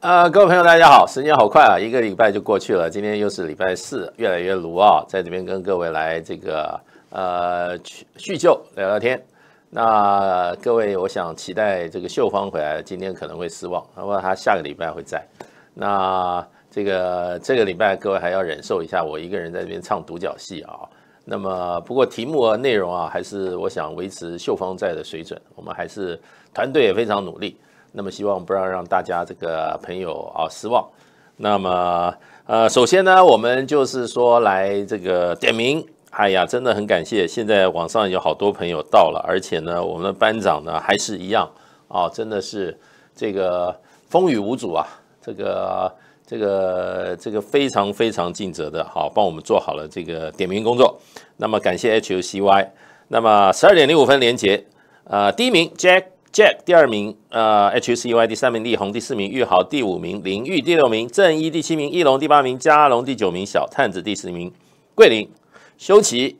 呃，各位朋友，大家好！时间好快啊，一个礼拜就过去了。今天又是礼拜四，越来越炉啊，在这边跟各位来这个呃叙叙旧聊聊天。那各位，我想期待这个秀芳回来，今天可能会失望，不过她下个礼拜会在。那这个这个礼拜，各位还要忍受一下我一个人在这边唱独角戏啊。那么不过题目和内容啊，还是我想维持秀芳在的水准。我们还是团队也非常努力。那么希望不要让大家这个朋友啊失望。那么呃，首先呢，我们就是说来这个点名。哎呀，真的很感谢，现在网上有好多朋友到了，而且呢，我们的班长呢还是一样啊，真的是这个风雨无阻啊，这个这个这个非常非常尽责的好，帮我们做好了这个点名工作。那么感谢 HUCY。那么十二点零五分连接，呃，第一名 Jack。Jack 第二名，呃，H C e Y 第三名，立宏第四名，玉豪第五名，林玉第六名，正一第七名，翼龙第八名，嘉龙第九名，小探子第十名，桂林修奇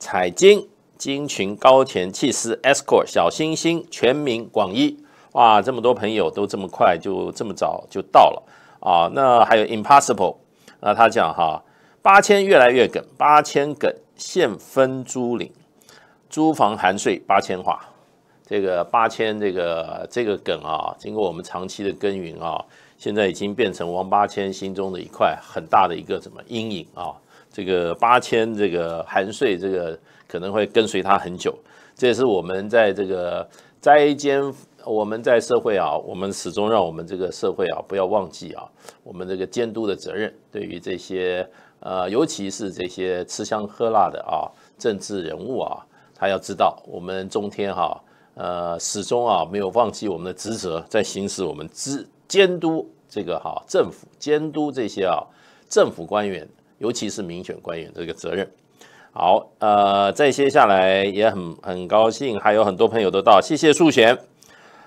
彩金金群高田气司 Escort 小星星全民广一，哇，这么多朋友都这么快，就这么早就到了啊！那还有 Impossible，那他讲哈，八千越来越梗，八千梗现分租赁，租房含税八千话。这个八千这个这个梗啊，经过我们长期的耕耘啊，现在已经变成王八千心中的一块很大的一个什么阴影啊。这个八千这个含税这个可能会跟随他很久。这也是我们在这个监，我们在社会啊，我们始终让我们这个社会啊不要忘记啊，我们这个监督的责任。对于这些呃，尤其是这些吃香喝辣的啊，政治人物啊，他要知道我们中天哈。呃，始终啊没有忘记我们的职责，在行使我们之监督这个哈政府监督这些啊政府官员，尤其是民选官员这个责任。好，呃，在接下来也很很高兴，还有很多朋友都到，谢谢素贤，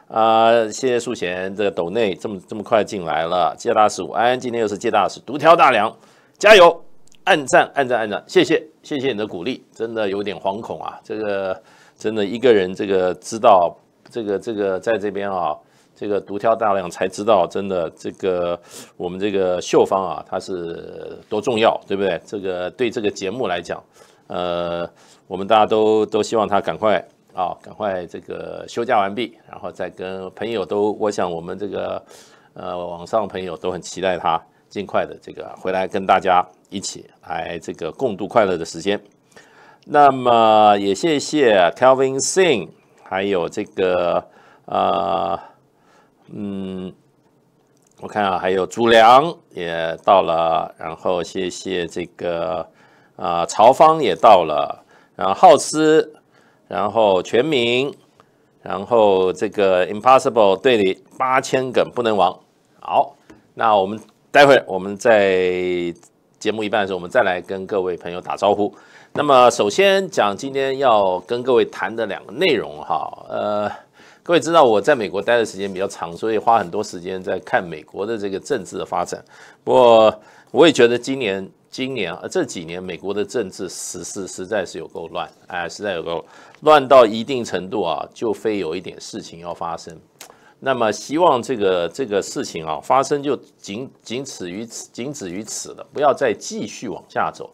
啊，谢谢素贤，这个斗内这么这么快进来了，谢大使我安，今天又是谢大使独挑大梁，加油，暗赞暗赞暗赞，谢谢谢谢你的鼓励，真的有点惶恐啊，这个。真的一个人，这个知道，这个这个在这边啊，这个独挑大梁，才知道真的这个我们这个秀芳啊，她是多重要，对不对？这个对这个节目来讲，呃，我们大家都都希望她赶快啊，赶快这个休假完毕，然后再跟朋友都，我想我们这个呃网上朋友都很期待她尽快的这个回来跟大家一起来这个共度快乐的时间。那么也谢谢 Kelvin Singh，还有这个呃嗯，我看啊还有朱良也到了，然后谢谢这个啊曹方也到了，然后浩斯，然后全民，然后这个 Impossible 队里八千梗不能亡。好，那我们待会我们在节目一半的时候，我们再来跟各位朋友打招呼。那么，首先讲今天要跟各位谈的两个内容哈，呃，各位知道我在美国待的时间比较长，所以花很多时间在看美国的这个政治的发展。不过，我也觉得今年、今年啊这几年美国的政治时事实在是有够乱，哎，实在有够乱到一定程度啊，就非有一点事情要发生。那么，希望这个这个事情啊发生就仅仅此于此，仅止于此了，不要再继续往下走。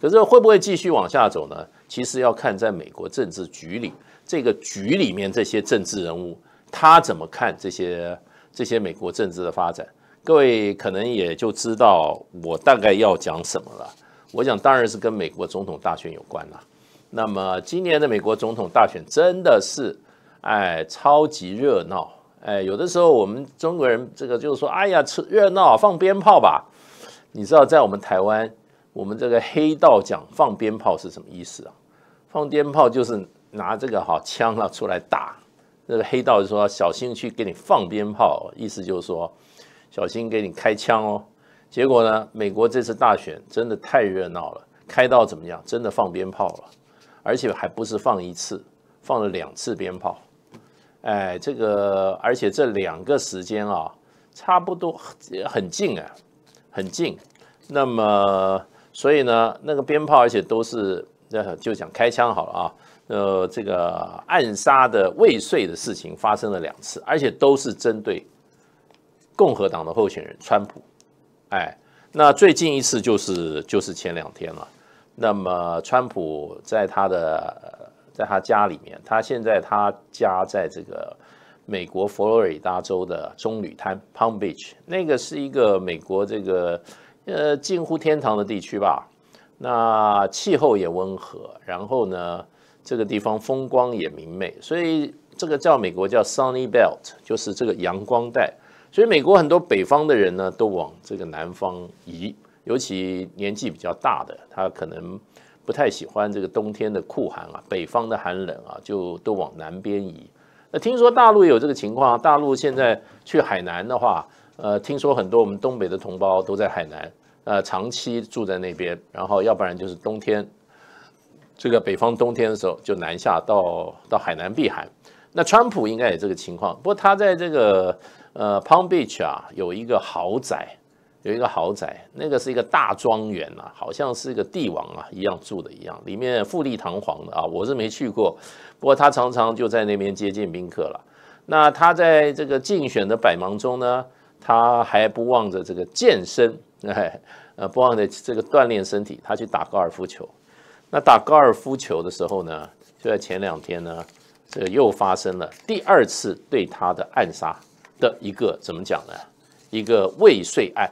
可是会不会继续往下走呢？其实要看在美国政治局里，这个局里面这些政治人物他怎么看这些这些美国政治的发展。各位可能也就知道我大概要讲什么了。我讲当然是跟美国总统大选有关了。那么今年的美国总统大选真的是，哎，超级热闹。哎，有的时候我们中国人这个就是说，哎呀，吃热闹放鞭炮吧。你知道，在我们台湾。我们这个黑道讲放鞭炮是什么意思啊？放鞭炮就是拿这个哈枪啊出来打。那个黑道就说小心去给你放鞭炮，意思就是说小心给你开枪哦。结果呢，美国这次大选真的太热闹了，开到怎么样？真的放鞭炮了，而且还不是放一次，放了两次鞭炮。哎，这个而且这两个时间啊，差不多很近啊，很近。那么。所以呢，那个鞭炮，而且都是就讲开枪好了啊。呃，这个暗杀的未遂的事情发生了两次，而且都是针对共和党的候选人川普。哎，那最近一次就是就是前两天了。那么川普在他的在他家里面，他现在他家在这个美国佛罗里达州的棕榈滩 （Palm Beach），那个是一个美国这个。呃，近乎天堂的地区吧，那气候也温和，然后呢，这个地方风光也明媚，所以这个叫美国叫 sunny belt，就是这个阳光带。所以美国很多北方的人呢，都往这个南方移，尤其年纪比较大的，他可能不太喜欢这个冬天的酷寒啊，北方的寒冷啊，就都往南边移。那听说大陆有这个情况，大陆现在去海南的话。呃，听说很多我们东北的同胞都在海南，呃，长期住在那边，然后要不然就是冬天，这个北方冬天的时候就南下到到海南避寒。那川普应该也这个情况，不过他在这个呃 Palm Beach 啊有一个豪宅，有一个豪宅，那个是一个大庄园呐，好像是一个帝王啊一样住的一样，里面富丽堂皇的啊，我是没去过，不过他常常就在那边接见宾客了。那他在这个竞选的百忙中呢？他还不忘着这个健身，哎，呃，不忘着这个锻炼身体。他去打高尔夫球。那打高尔夫球的时候呢，就在前两天呢，这又发生了第二次对他的暗杀的一个怎么讲呢？一个未遂案。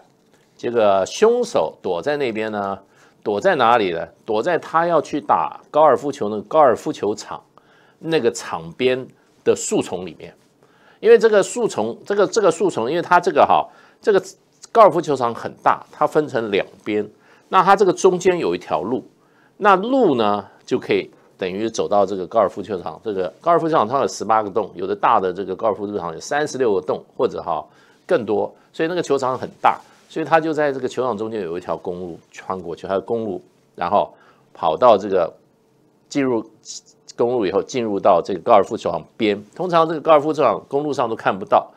这个凶手躲在那边呢，躲在哪里呢？躲在他要去打高尔夫球那个高尔夫球场那个场边的树丛里面。因为这个树丛，这个这个树丛，因为它这个哈，这个高尔夫球场很大，它分成两边，那它这个中间有一条路，那路呢就可以等于走到这个高尔夫球场。这个高尔夫球场它有十八个洞，有的大的这个高尔夫球场有三十六个洞，或者哈更多，所以那个球场很大，所以它就在这个球场中间有一条公路穿过去，还有公路，然后跑到这个进入。公路以后进入到这个高尔夫球场边，通常这个高尔夫球场公路上都看不到，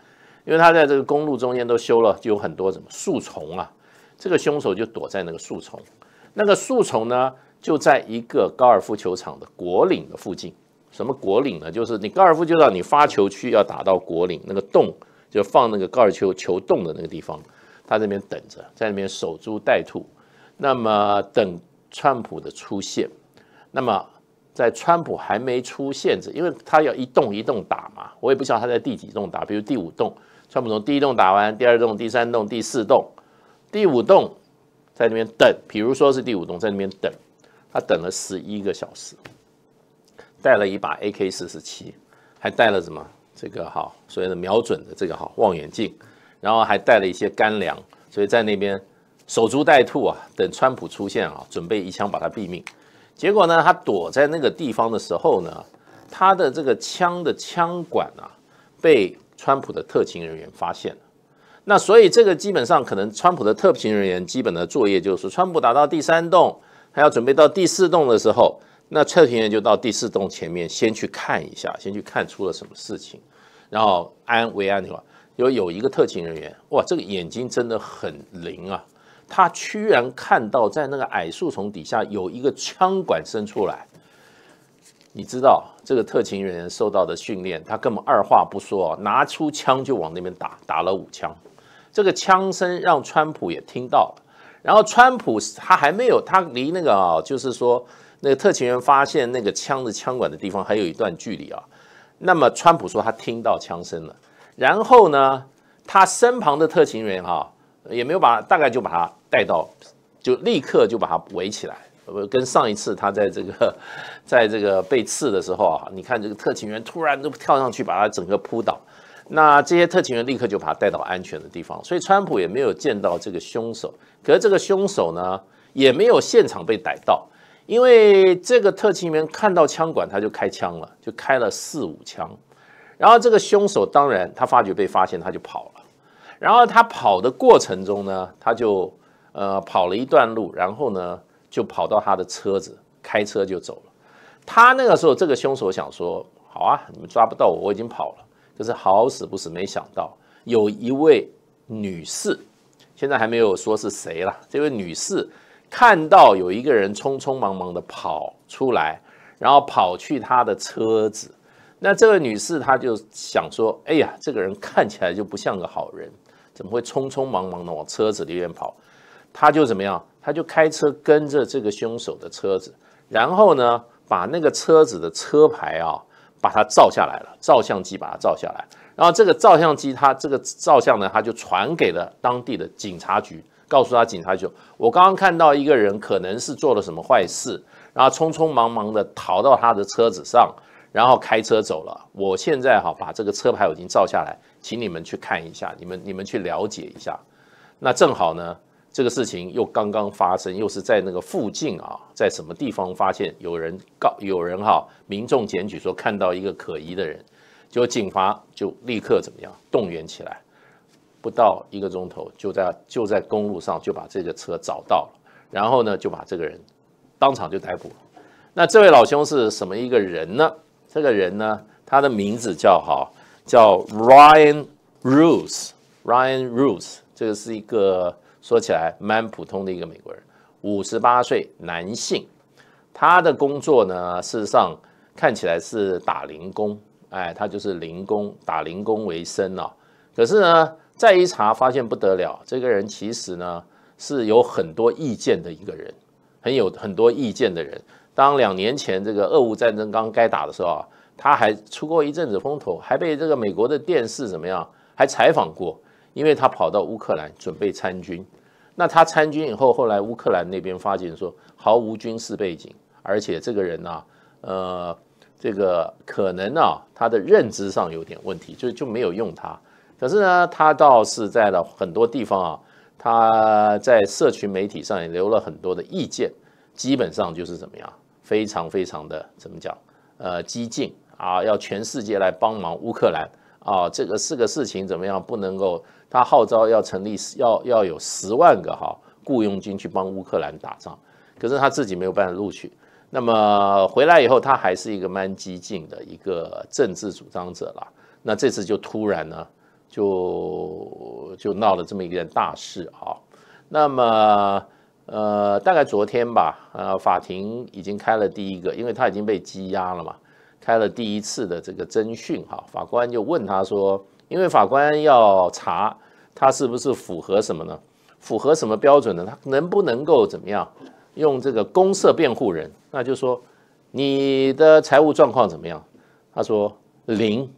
因为他在这个公路中间都修了，就有很多什么树丛啊。这个凶手就躲在那个树丛，那个树丛呢就在一个高尔夫球场的果岭的附近。什么果岭呢？就是你高尔夫球场你发球区要打到果岭那个洞，就放那个高尔夫球洞的那个地方，他这边等着，在那边守株待兔，那么等川普的出现，那么。在川普还没出现时，因为他要一栋一栋打嘛，我也不知道他在第几栋打。比如第五栋，川普从第一栋打完，第二栋、第三栋、第四栋、第五栋，在那边等。比如说是第五栋在那边等，他等了十一个小时，带了一把 AK47，还带了什么？这个哈，所谓的瞄准的这个哈望远镜，然后还带了一些干粮，所以在那边守株待兔啊，等川普出现啊，准备一枪把他毙命。结果呢？他躲在那个地方的时候呢，他的这个枪的枪管啊，被川普的特勤人员发现了。那所以这个基本上可能，川普的特勤人员基本的作业就是，川普打到第三栋，还要准备到第四栋的时候，那特勤人员就到第四栋前面先去看一下，先去看出了什么事情，然后安慰安的话，有有一个特勤人员，哇，这个眼睛真的很灵啊。他居然看到在那个矮树丛底下有一个枪管伸出来。你知道这个特勤人员受到的训练，他根本二话不说，拿出枪就往那边打，打了五枪。这个枪声让川普也听到了。然后川普他还没有，他离那个啊，就是说那个特勤员发现那个枪的枪管的地方还有一段距离啊。那么川普说他听到枪声了。然后呢，他身旁的特勤员啊。也没有把，大概就把他带到，就立刻就把他围起来。不跟上一次他在这个，在这个被刺的时候啊，你看这个特勤员突然就跳上去把他整个扑倒，那这些特勤员立刻就把他带到安全的地方，所以川普也没有见到这个凶手。可是这个凶手呢，也没有现场被逮到，因为这个特勤员看到枪管他就开枪了，就开了四五枪，然后这个凶手当然他发觉被发现他就跑了。然后他跑的过程中呢，他就呃跑了一段路，然后呢就跑到他的车子，开车就走了。他那个时候，这个凶手想说：“好啊，你们抓不到我，我已经跑了。”可是好死不死，没想到有一位女士，现在还没有说是谁了。这位女士看到有一个人匆匆忙忙的跑出来，然后跑去他的车子，那这位女士她就想说：“哎呀，这个人看起来就不像个好人。”怎么会匆匆忙忙的往车子里面跑？他就怎么样？他就开车跟着这个凶手的车子，然后呢，把那个车子的车牌啊，把它照下来了，照相机把它照下来。然后这个照相机，他这个照相呢，他就传给了当地的警察局，告诉他警察局，我刚刚看到一个人可能是做了什么坏事，然后匆匆忙忙的逃到他的车子上，然后开车走了。我现在哈把这个车牌我已经照下来。请你们去看一下，你们你们去了解一下。那正好呢，这个事情又刚刚发生，又是在那个附近啊，在什么地方发现有人告有人哈，民众检举说看到一个可疑的人，就警方就立刻怎么样动员起来，不到一个钟头就在就在公路上就把这个车找到了，然后呢就把这个人当场就逮捕了。那这位老兄是什么一个人呢？这个人呢，他的名字叫哈。叫 Ryan r o s Ryan r o s e 这个是一个说起来蛮普通的一个美国人，五十八岁男性，他的工作呢，事实上看起来是打零工，哎，他就是零工，打零工为生啊。可是呢，再一查发现不得了，这个人其实呢是有很多意见的一个人，很有很多意见的人。当两年前这个俄乌战争刚该打的时候啊。他还出过一阵子风头，还被这个美国的电视怎么样，还采访过。因为他跑到乌克兰准备参军，那他参军以后，后来乌克兰那边发现说毫无军事背景，而且这个人呢，呃，这个可能啊，他的认知上有点问题，就就没有用他。可是呢，他倒是在了很多地方啊，他在社群媒体上也留了很多的意见，基本上就是怎么样，非常非常的怎么讲，呃，激进。啊，要全世界来帮忙乌克兰啊！这个四个事情怎么样？不能够他号召要成立，要要有十万个哈雇佣军去帮乌克兰打仗，可是他自己没有办法录取。那么回来以后，他还是一个蛮激进的一个政治主张者了。那这次就突然呢，就就闹了这么一件大事啊！那么呃，大概昨天吧，呃，法庭已经开了第一个，因为他已经被羁押了嘛。开了第一次的这个侦讯哈，法官就问他说，因为法官要查他是不是符合什么呢？符合什么标准呢？他能不能够怎么样用这个公社辩护人？那就说你的财务状况怎么样？他说零，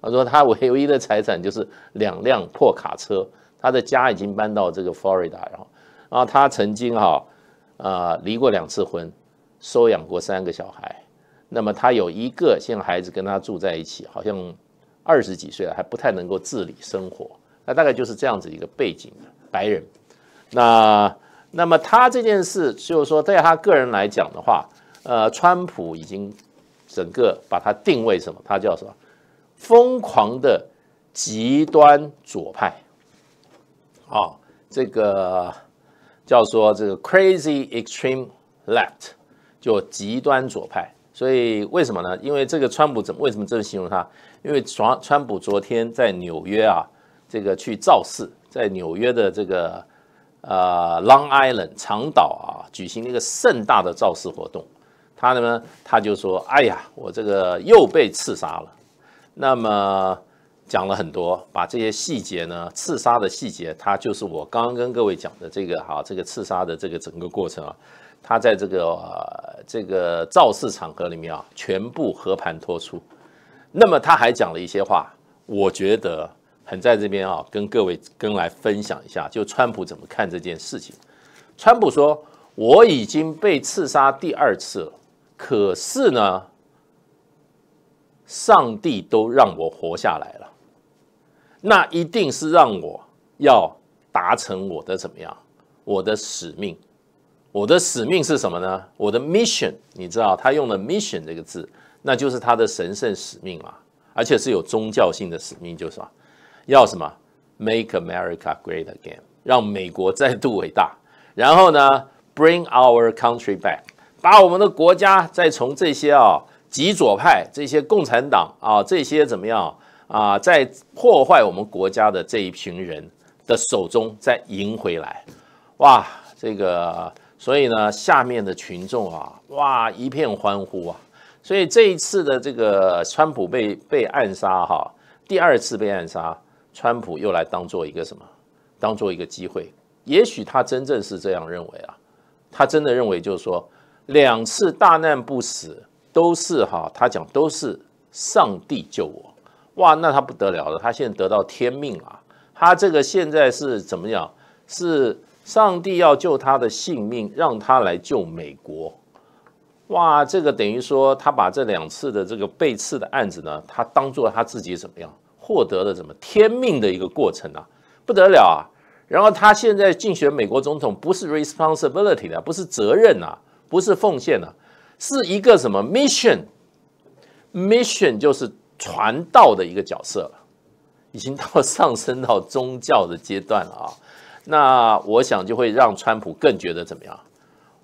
他说他唯一的财产就是两辆破卡车，他的家已经搬到这个佛 i d 达，然后后他曾经哈啊离过两次婚，收养过三个小孩。那么他有一个现在孩子跟他住在一起，好像二十几岁了，还不太能够自理生活。那大概就是这样子一个背景的白人。那那么他这件事就是说，在他个人来讲的话，呃，川普已经整个把他定位什么？他叫什么？疯狂的极端左派，啊，这个叫做这个 crazy extreme left，就极端左派。所以为什么呢？因为这个川普怎为什么这么形容他？因为川川普昨天在纽约啊，这个去造势，在纽约的这个呃 Long Island 长岛啊，举行了一个盛大的造势活动。他呢，他就说：“哎呀，我这个又被刺杀了。”那么讲了很多，把这些细节呢，刺杀的细节，他就是我刚刚跟各位讲的这个哈，这个刺杀的这个整个过程啊。他在这个这个造势场合里面啊，全部和盘托出。那么他还讲了一些话，我觉得很在这边啊，跟各位跟来分享一下，就川普怎么看这件事情。川普说：“我已经被刺杀第二次，了，可是呢，上帝都让我活下来了，那一定是让我要达成我的怎么样，我的使命。”我的使命是什么呢？我的 mission，你知道，他用了 mission 这个字，那就是他的神圣使命嘛，而且是有宗教性的使命，就是要什么 make America great again，让美国再度伟大。然后呢，bring our country back，把我们的国家再从这些啊极左派、这些共产党啊这些怎么样啊，在破坏我们国家的这一群人的手中再赢回来。哇，这个。所以呢，下面的群众啊，哇，一片欢呼啊！所以这一次的这个川普被被暗杀哈，第二次被暗杀，川普又来当做一个什么？当做一个机会？也许他真正是这样认为啊，他真的认为就是说，两次大难不死都是哈，他讲都是上帝救我哇，那他不得了了，他现在得到天命啊，他这个现在是怎么样？是？上帝要救他的性命，让他来救美国，哇！这个等于说他把这两次的这个被刺的案子呢，他当做他自己怎么样获得了什么天命的一个过程啊，不得了啊！然后他现在竞选美国总统，不是 responsibility 的，不是责任啊，不是奉献啊，是一个什么 mission？mission 就是传道的一个角色了，已经到上升到宗教的阶段了啊！那我想就会让川普更觉得怎么样？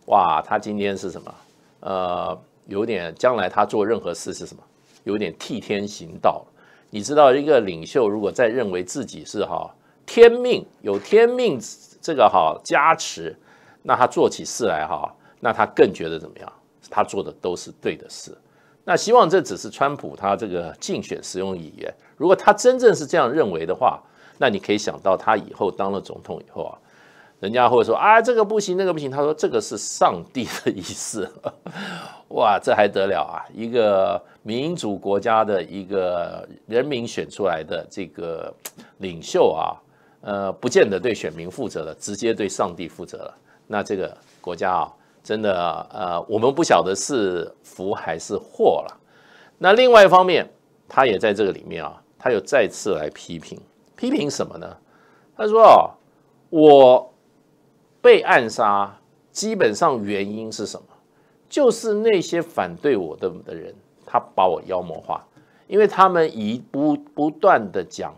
哇，他今天是什么？呃，有点将来他做任何事是什么？有点替天行道。你知道，一个领袖如果在认为自己是哈天命有天命这个哈加持，那他做起事来哈，那他更觉得怎么样？他做的都是对的事。那希望这只是川普他这个竞选使用语言。如果他真正是这样认为的话。那你可以想到，他以后当了总统以后啊，人家会说啊，这个不行，那个不行。他说这个是上帝的意思，哇，这还得了啊！一个民主国家的一个人民选出来的这个领袖啊，呃，不见得对选民负责了，直接对上帝负责了。那这个国家啊，真的呃，我们不晓得是福还是祸了。那另外一方面，他也在这个里面啊，他又再次来批评。批评什么呢？他说：“哦，我被暗杀，基本上原因是什么？就是那些反对我的的人，他把我妖魔化，因为他们一不不断的讲，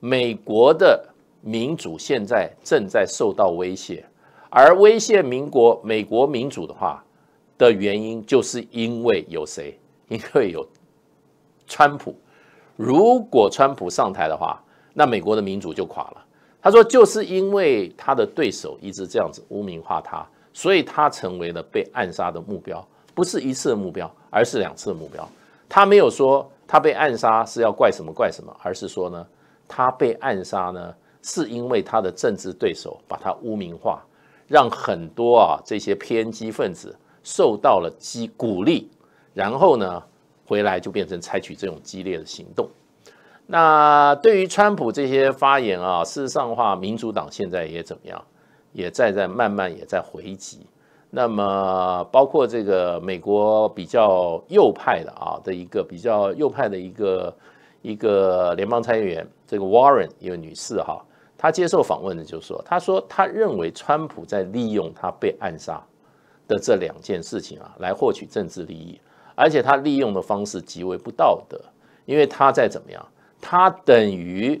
美国的民主现在正在受到威胁，而威胁民国美国民主的话的原因，就是因为有谁？因为有川普。如果川普上台的话。”那美国的民主就垮了。他说，就是因为他的对手一直这样子污名化他，所以他成为了被暗杀的目标，不是一次的目标，而是两次的目标。他没有说他被暗杀是要怪什么怪什么，而是说呢，他被暗杀呢，是因为他的政治对手把他污名化，让很多啊这些偏激分子受到了激鼓励，然后呢回来就变成采取这种激烈的行动。那对于川普这些发言啊，事实上话，民主党现在也怎么样，也在在慢慢也在回击。那么包括这个美国比较右派的啊的一个比较右派的一个一个联邦参议员，这个 Warren 一位女士哈，她接受访问的就说，她说她认为川普在利用他被暗杀的这两件事情啊，来获取政治利益，而且他利用的方式极为不道德，因为他在怎么样。他等于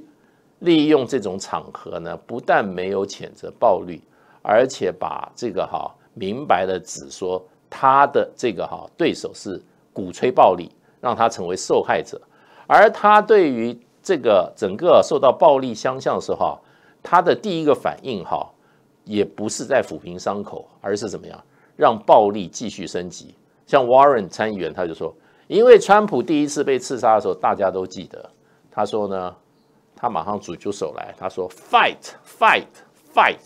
利用这种场合呢，不但没有谴责暴力，而且把这个哈明白的指说他的这个哈对手是鼓吹暴力，让他成为受害者。而他对于这个整个受到暴力相向的时候，他的第一个反应哈也不是在抚平伤口，而是怎么样让暴力继续升级。像 Warren 参议员他就说，因为川普第一次被刺杀的时候，大家都记得。他说呢，他马上举出手来。他说：“fight, fight, fight。”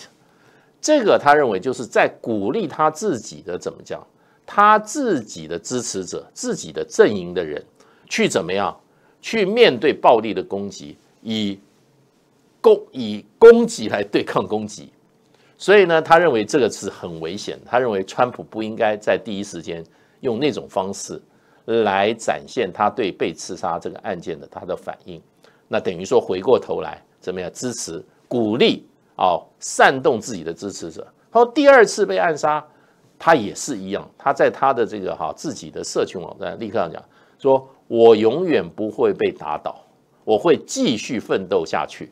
这个他认为就是在鼓励他自己的怎么讲，他自己的支持者、自己的阵营的人去怎么样去面对暴力的攻击，以攻以攻击来对抗攻击。所以呢，他认为这个是很危险。他认为川普不应该在第一时间用那种方式。来展现他对被刺杀这个案件的他的反应，那等于说回过头来怎么样支持鼓励哦煽动自己的支持者。他说第二次被暗杀，他也是一样，他在他的这个哈自己的社群网站立刻讲说，我永远不会被打倒，我会继续奋斗下去。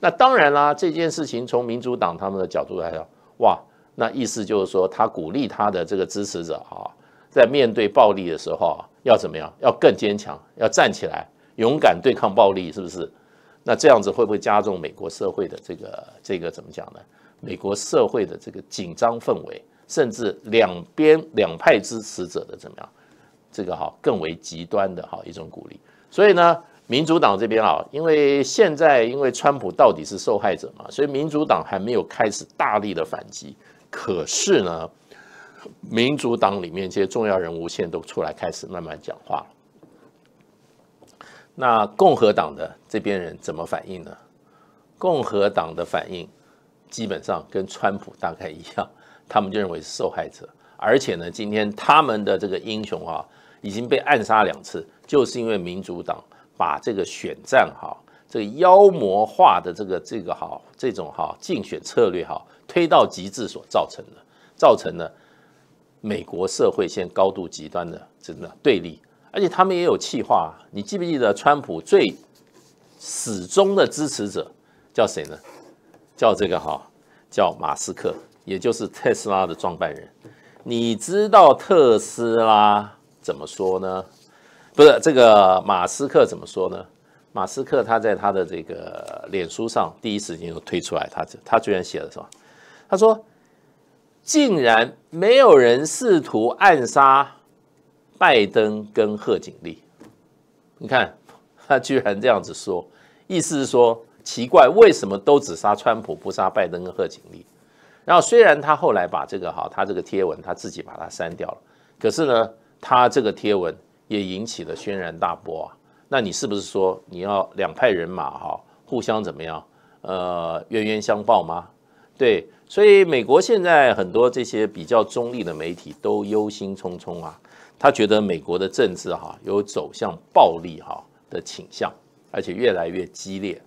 那当然啦，这件事情从民主党他们的角度来讲，哇，那意思就是说他鼓励他的这个支持者哈。在面对暴力的时候，要怎么样？要更坚强，要站起来，勇敢对抗暴力，是不是？那这样子会不会加重美国社会的这个这个怎么讲呢？美国社会的这个紧张氛围，甚至两边两派支持者的怎么样？这个哈更为极端的哈一种鼓励。所以呢，民主党这边啊，因为现在因为川普到底是受害者嘛，所以民主党还没有开始大力的反击。可是呢。民主党里面这些重要人物现在都出来开始慢慢讲话了。那共和党的这边人怎么反应呢？共和党的反应基本上跟川普大概一样，他们就认为是受害者。而且呢，今天他们的这个英雄啊已经被暗杀两次，就是因为民主党把这个选战哈，这个妖魔化的这个这个哈这种哈竞选策略哈推到极致所造成的，造成的。美国社会现在高度极端的，真的对立，而且他们也有气话。你记不记得川普最始终的支持者叫谁呢？叫这个哈，叫马斯克，也就是特斯拉的创办人。你知道特斯拉怎么说呢？不是这个马斯克怎么说呢？马斯克他在他的这个脸书上第一时间就推出来，他他居然写了什么？他说。竟然没有人试图暗杀拜登跟贺锦丽，你看他居然这样子说，意思是说奇怪为什么都只杀川普不杀拜登跟贺锦丽？然后虽然他后来把这个哈他这个贴文他自己把它删掉了，可是呢他这个贴文也引起了轩然大波啊。那你是不是说你要两派人马哈互相怎么样呃冤冤相报吗？对。所以，美国现在很多这些比较中立的媒体都忧心忡忡啊，他觉得美国的政治哈有走向暴力哈的倾向，而且越来越激烈。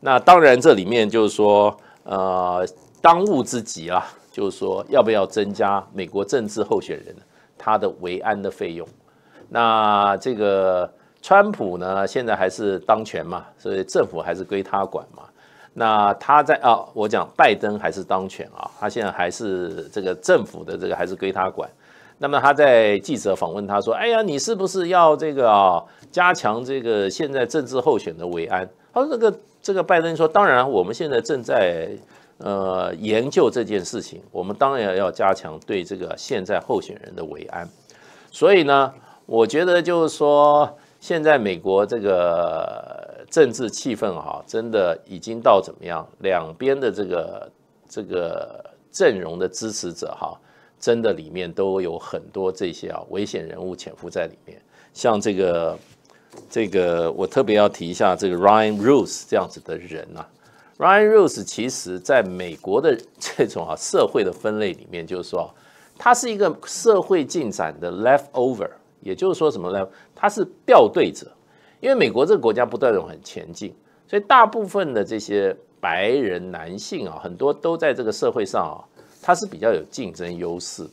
那当然，这里面就是说，呃，当务之急啊，就是说要不要增加美国政治候选人他的维安的费用？那这个川普呢，现在还是当权嘛，所以政府还是归他管嘛。那他在啊，我讲拜登还是当权啊，他现在还是这个政府的这个还是归他管。那么他在记者访问，他说：“哎呀，你是不是要这个啊，加强这个现在政治候选的维安？”他说：“这个这个拜登说，当然，我们现在正在呃研究这件事情，我们当然要加强对这个现在候选人的维安。所以呢，我觉得就是说，现在美国这个。”政治气氛哈，真的已经到怎么样？两边的这个这个阵容的支持者哈，真的里面都有很多这些啊危险人物潜伏在里面。像这个这个，我特别要提一下这个 Ryan Rose 这样子的人呐。Ryan Rose 其实，在美国的 这种啊社会的分类里面，就是说，他是一个社会进展的 left over，也就是说什么呢？他是掉队者。因为美国这个国家不断很前进，所以大部分的这些白人男性啊，很多都在这个社会上啊，他是比较有竞争优势的。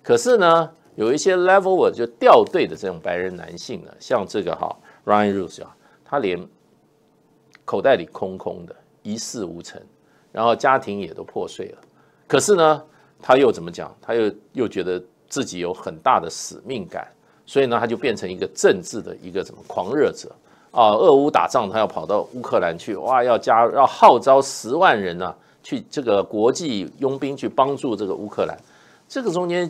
可是呢，有一些 level 就掉队的这种白人男性呢，像这个哈，Ryan Rose 啊，他连口袋里空空的，一事无成，然后家庭也都破碎了。可是呢，他又怎么讲？他又又觉得自己有很大的使命感。所以呢，他就变成一个政治的一个什么狂热者啊？俄乌打仗，他要跑到乌克兰去哇，要加要号召十万人呢，去这个国际佣兵去帮助这个乌克兰。这个中间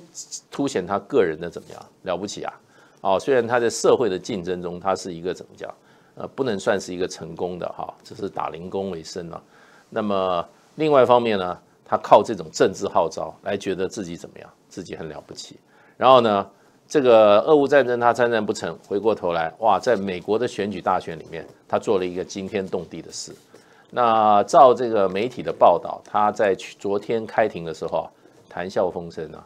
凸显他个人的怎么样？了不起啊！哦，虽然他在社会的竞争中他是一个怎么讲？呃，不能算是一个成功的哈，只是打零工为生呢。那么另外一方面呢，他靠这种政治号召来觉得自己怎么样？自己很了不起。然后呢？这个俄乌战争他参战不成，回过头来哇，在美国的选举大选里面，他做了一个惊天动地的事。那照这个媒体的报道，他在昨天开庭的时候谈笑风生啊，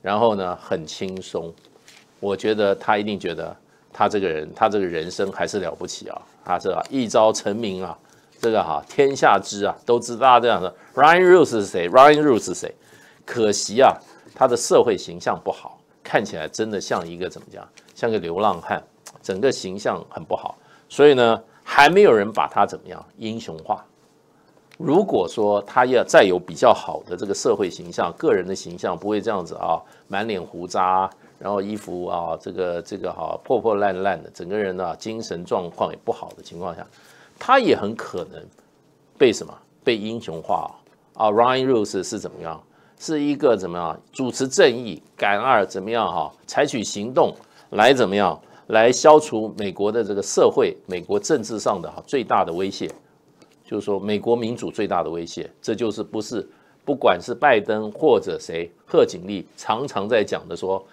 然后呢很轻松。我觉得他一定觉得他这个人，他这个人生还是了不起啊。他是啊一朝成名啊，这个哈天下知啊都知道这样的。Ryan Rose 是谁？Ryan Rose 是谁？可惜啊，他的社会形象不好。看起来真的像一个怎么讲，像个流浪汉，整个形象很不好，所以呢，还没有人把他怎么样英雄化。如果说他要再有比较好的这个社会形象、个人的形象，不会这样子啊，满脸胡渣，然后衣服啊，这个这个哈破破烂烂的，整个人呢精神状况也不好的情况下，他也很可能被什么被英雄化啊。Ryan Rose 是怎么样？是一个怎么样主持正义、敢二怎么样哈？采取行动来怎么样来消除美国的这个社会、美国政治上的哈最大的威胁，就是说美国民主最大的威胁，这就是不是不管是拜登或者谁，贺锦丽常常在讲的说，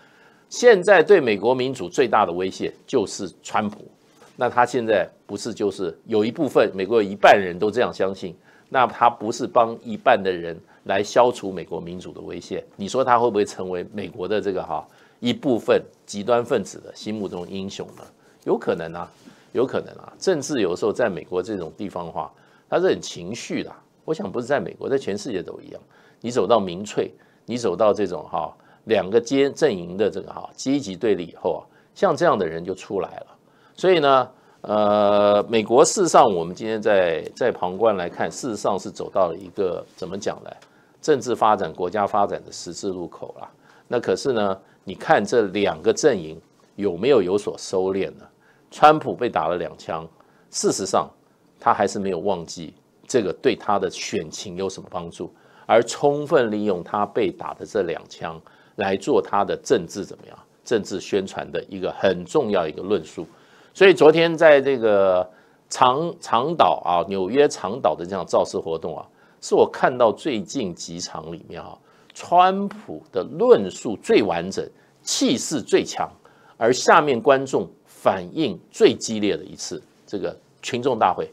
现在对美国民主最大的威胁就是川普。那他现在不是就是有一部分美国一半人都这样相信，那他不是帮一半的人。来消除美国民主的威胁，你说他会不会成为美国的这个哈一部分极端分子的心目中英雄呢？有可能啊，有可能啊。政治有时候在美国这种地方的话，它是很情绪的。我想不是在美国，在全世界都一样。你走到民粹，你走到这种哈两个阶阵营的这个哈阶级对立以后啊，像这样的人就出来了。所以呢，呃，美国事实上我们今天在在旁观来看，事实上是走到了一个怎么讲呢？政治发展、国家发展的十字路口啦。那可是呢？你看这两个阵营有没有有所收敛呢？川普被打了两枪，事实上他还是没有忘记这个对他的选情有什么帮助，而充分利用他被打的这两枪来做他的政治怎么样？政治宣传的一个很重要一个论述。所以昨天在这个长长岛啊，纽约长岛的这样造势活动啊。是我看到最近几场里面哈，川普的论述最完整，气势最强，而下面观众反应最激烈的一次这个群众大会，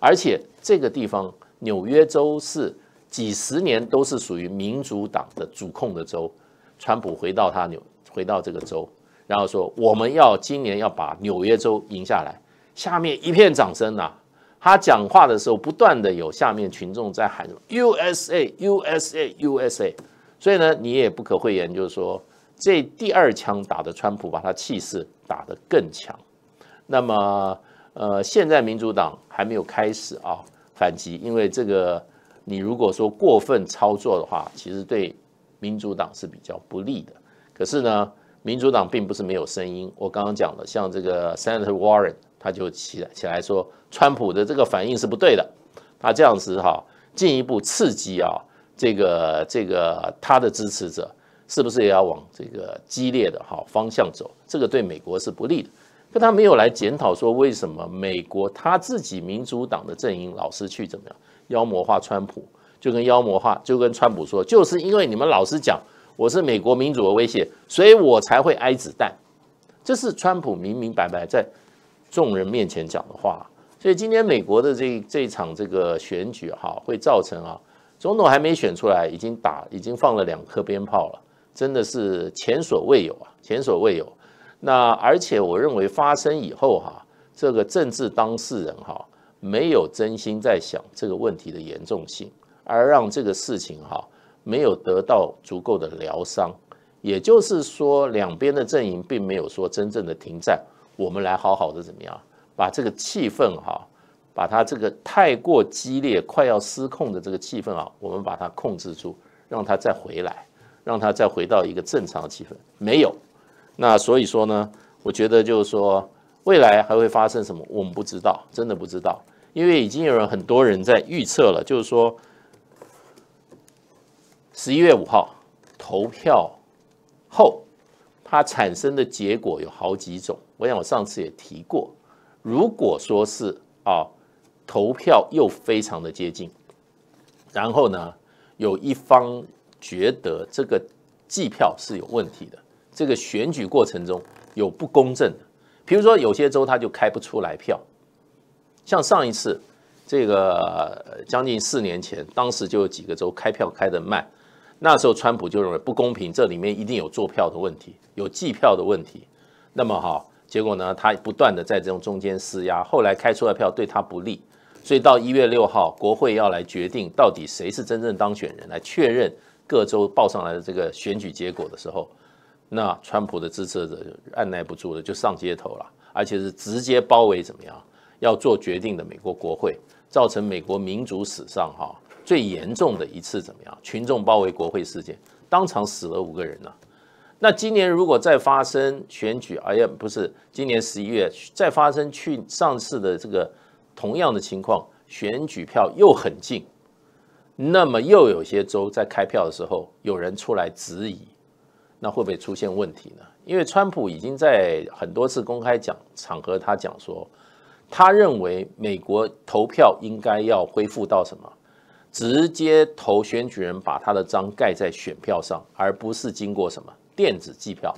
而且这个地方纽约州是几十年都是属于民主党的主控的州，川普回到他纽回到这个州，然后说我们要今年要把纽约州赢下来，下面一片掌声呐。他讲话的时候，不断的有下面群众在喊 “USA USA USA”，所以呢，你也不可讳言，就是说，这第二枪打的，川普把他气势打得更强。那么，呃，现在民主党还没有开始啊反击，因为这个你如果说过分操作的话，其实对民主党是比较不利的。可是呢，民主党并不是没有声音，我刚刚讲了，像这个 Senator Warren，他就起起来说。川普的这个反应是不对的，他这样子哈，进一步刺激啊，这个这个他的支持者是不是也要往这个激烈的哈方向走？这个对美国是不利的。可他没有来检讨说，为什么美国他自己民主党的阵营老是去怎么样妖魔化川普？就跟妖魔化，就跟川普说，就是因为你们老是讲我是美国民主的威胁，所以我才会挨子弹。这是川普明明白白在众人面前讲的话。所以今天美国的这这一场这个选举哈，会造成啊，总统还没选出来，已经打已经放了两颗鞭炮了，真的是前所未有啊，前所未有。那而且我认为发生以后哈，这个政治当事人哈，没有真心在想这个问题的严重性，而让这个事情哈没有得到足够的疗伤。也就是说，两边的阵营并没有说真正的停战，我们来好好的怎么样？把这个气氛哈，把它这个太过激烈、快要失控的这个气氛啊，我们把它控制住，让它再回来，让它再回到一个正常的气氛。没有，那所以说呢，我觉得就是说，未来还会发生什么，我们不知道，真的不知道。因为已经有人很多人在预测了，就是说，十一月五号投票后，它产生的结果有好几种。我想我上次也提过。如果说是啊，投票又非常的接近，然后呢，有一方觉得这个计票是有问题的，这个选举过程中有不公正的，比如说有些州他就开不出来票，像上一次这个将近四年前，当时就有几个州开票开的慢，那时候川普就认为不公平，这里面一定有做票的问题，有计票的问题，那么哈。结果呢，他不断的在这种中间施压，后来开出来票对他不利，所以到一月六号，国会要来决定到底谁是真正当选人，来确认各州报上来的这个选举结果的时候，那川普的支持者按耐不住了，就上街头了，而且是直接包围怎么样，要做决定的美国国会，造成美国民主史上哈最严重的一次怎么样群众包围国会事件，当场死了五个人呢。那今年如果再发生选举，哎呀，不是今年十一月再发生去上次的这个同样的情况，选举票又很近，那么又有些州在开票的时候有人出来质疑，那会不会出现问题呢？因为川普已经在很多次公开讲场合，他讲说，他认为美国投票应该要恢复到什么，直接投选举人把他的章盖在选票上，而不是经过什么。电子计票，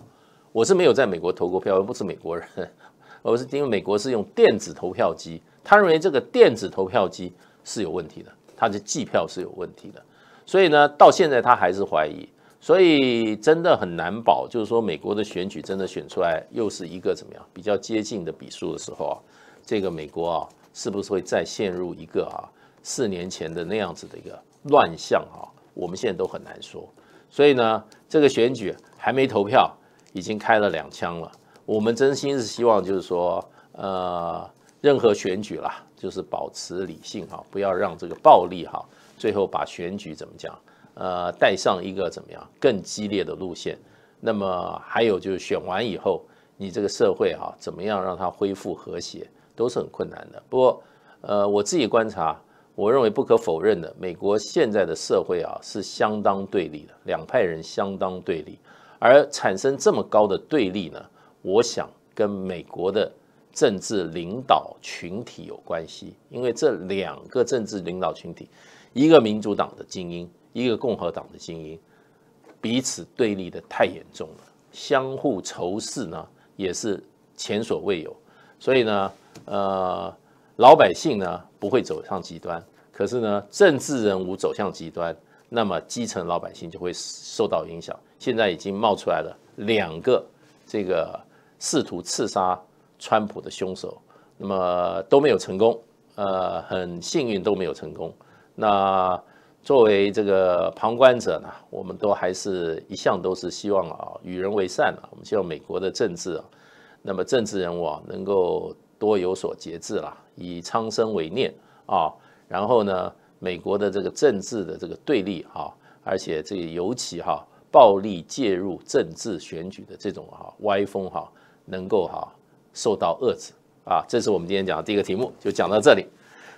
我是没有在美国投过票，而不是美国人，我是因为美国是用电子投票机，他认为这个电子投票机是有问题的，他的计票是有问题的，所以呢，到现在他还是怀疑，所以真的很难保，就是说美国的选举真的选出来又是一个怎么样比较接近的比数的时候啊，这个美国啊是不是会再陷入一个啊四年前的那样子的一个乱象啊？我们现在都很难说。所以呢，这个选举还没投票，已经开了两枪了。我们真心是希望，就是说，呃，任何选举啦，就是保持理性哈，不要让这个暴力哈，最后把选举怎么讲，呃，带上一个怎么样更激烈的路线。那么还有就是选完以后，你这个社会哈，怎么样让它恢复和谐，都是很困难的。不过，呃，我自己观察。我认为不可否认的，美国现在的社会啊是相当对立的，两派人相当对立，而产生这么高的对立呢，我想跟美国的政治领导群体有关系。因为这两个政治领导群体，一个民主党的精英，一个共和党的精英，彼此对立的太严重了，相互仇视呢也是前所未有。所以呢，呃，老百姓呢。不会走向极端，可是呢，政治人物走向极端，那么基层老百姓就会受到影响。现在已经冒出来了两个这个试图刺杀川普的凶手，那么都没有成功，呃，很幸运都没有成功。那作为这个旁观者呢，我们都还是一向都是希望啊，与人为善啊，我们希望美国的政治啊，那么政治人物啊能够。多有所节制了，以苍生为念啊。然后呢，美国的这个政治的这个对立啊，而且这个尤其哈暴力介入政治选举的这种哈歪风哈，能够哈受到遏制啊。这是我们今天讲的第一个题目，就讲到这里。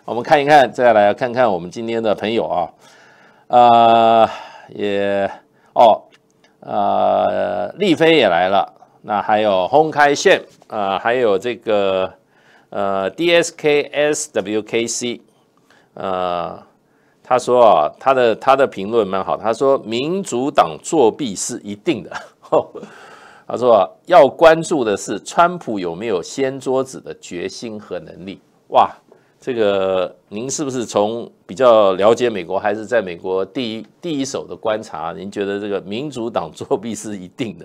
我们看一看，再来看看我们今天的朋友啊，呃，也哦，呃，丽飞也来了，那还有轰开线呃，还有这个。呃，D S K S W K C，呃，他说啊，他的他的评论蛮好。他说民主党作弊是一定的。他说啊，要关注的是川普有没有掀桌子的决心和能力。哇，这个您是不是从比较了解美国，还是在美国第一第一手的观察？您觉得这个民主党作弊是一定的？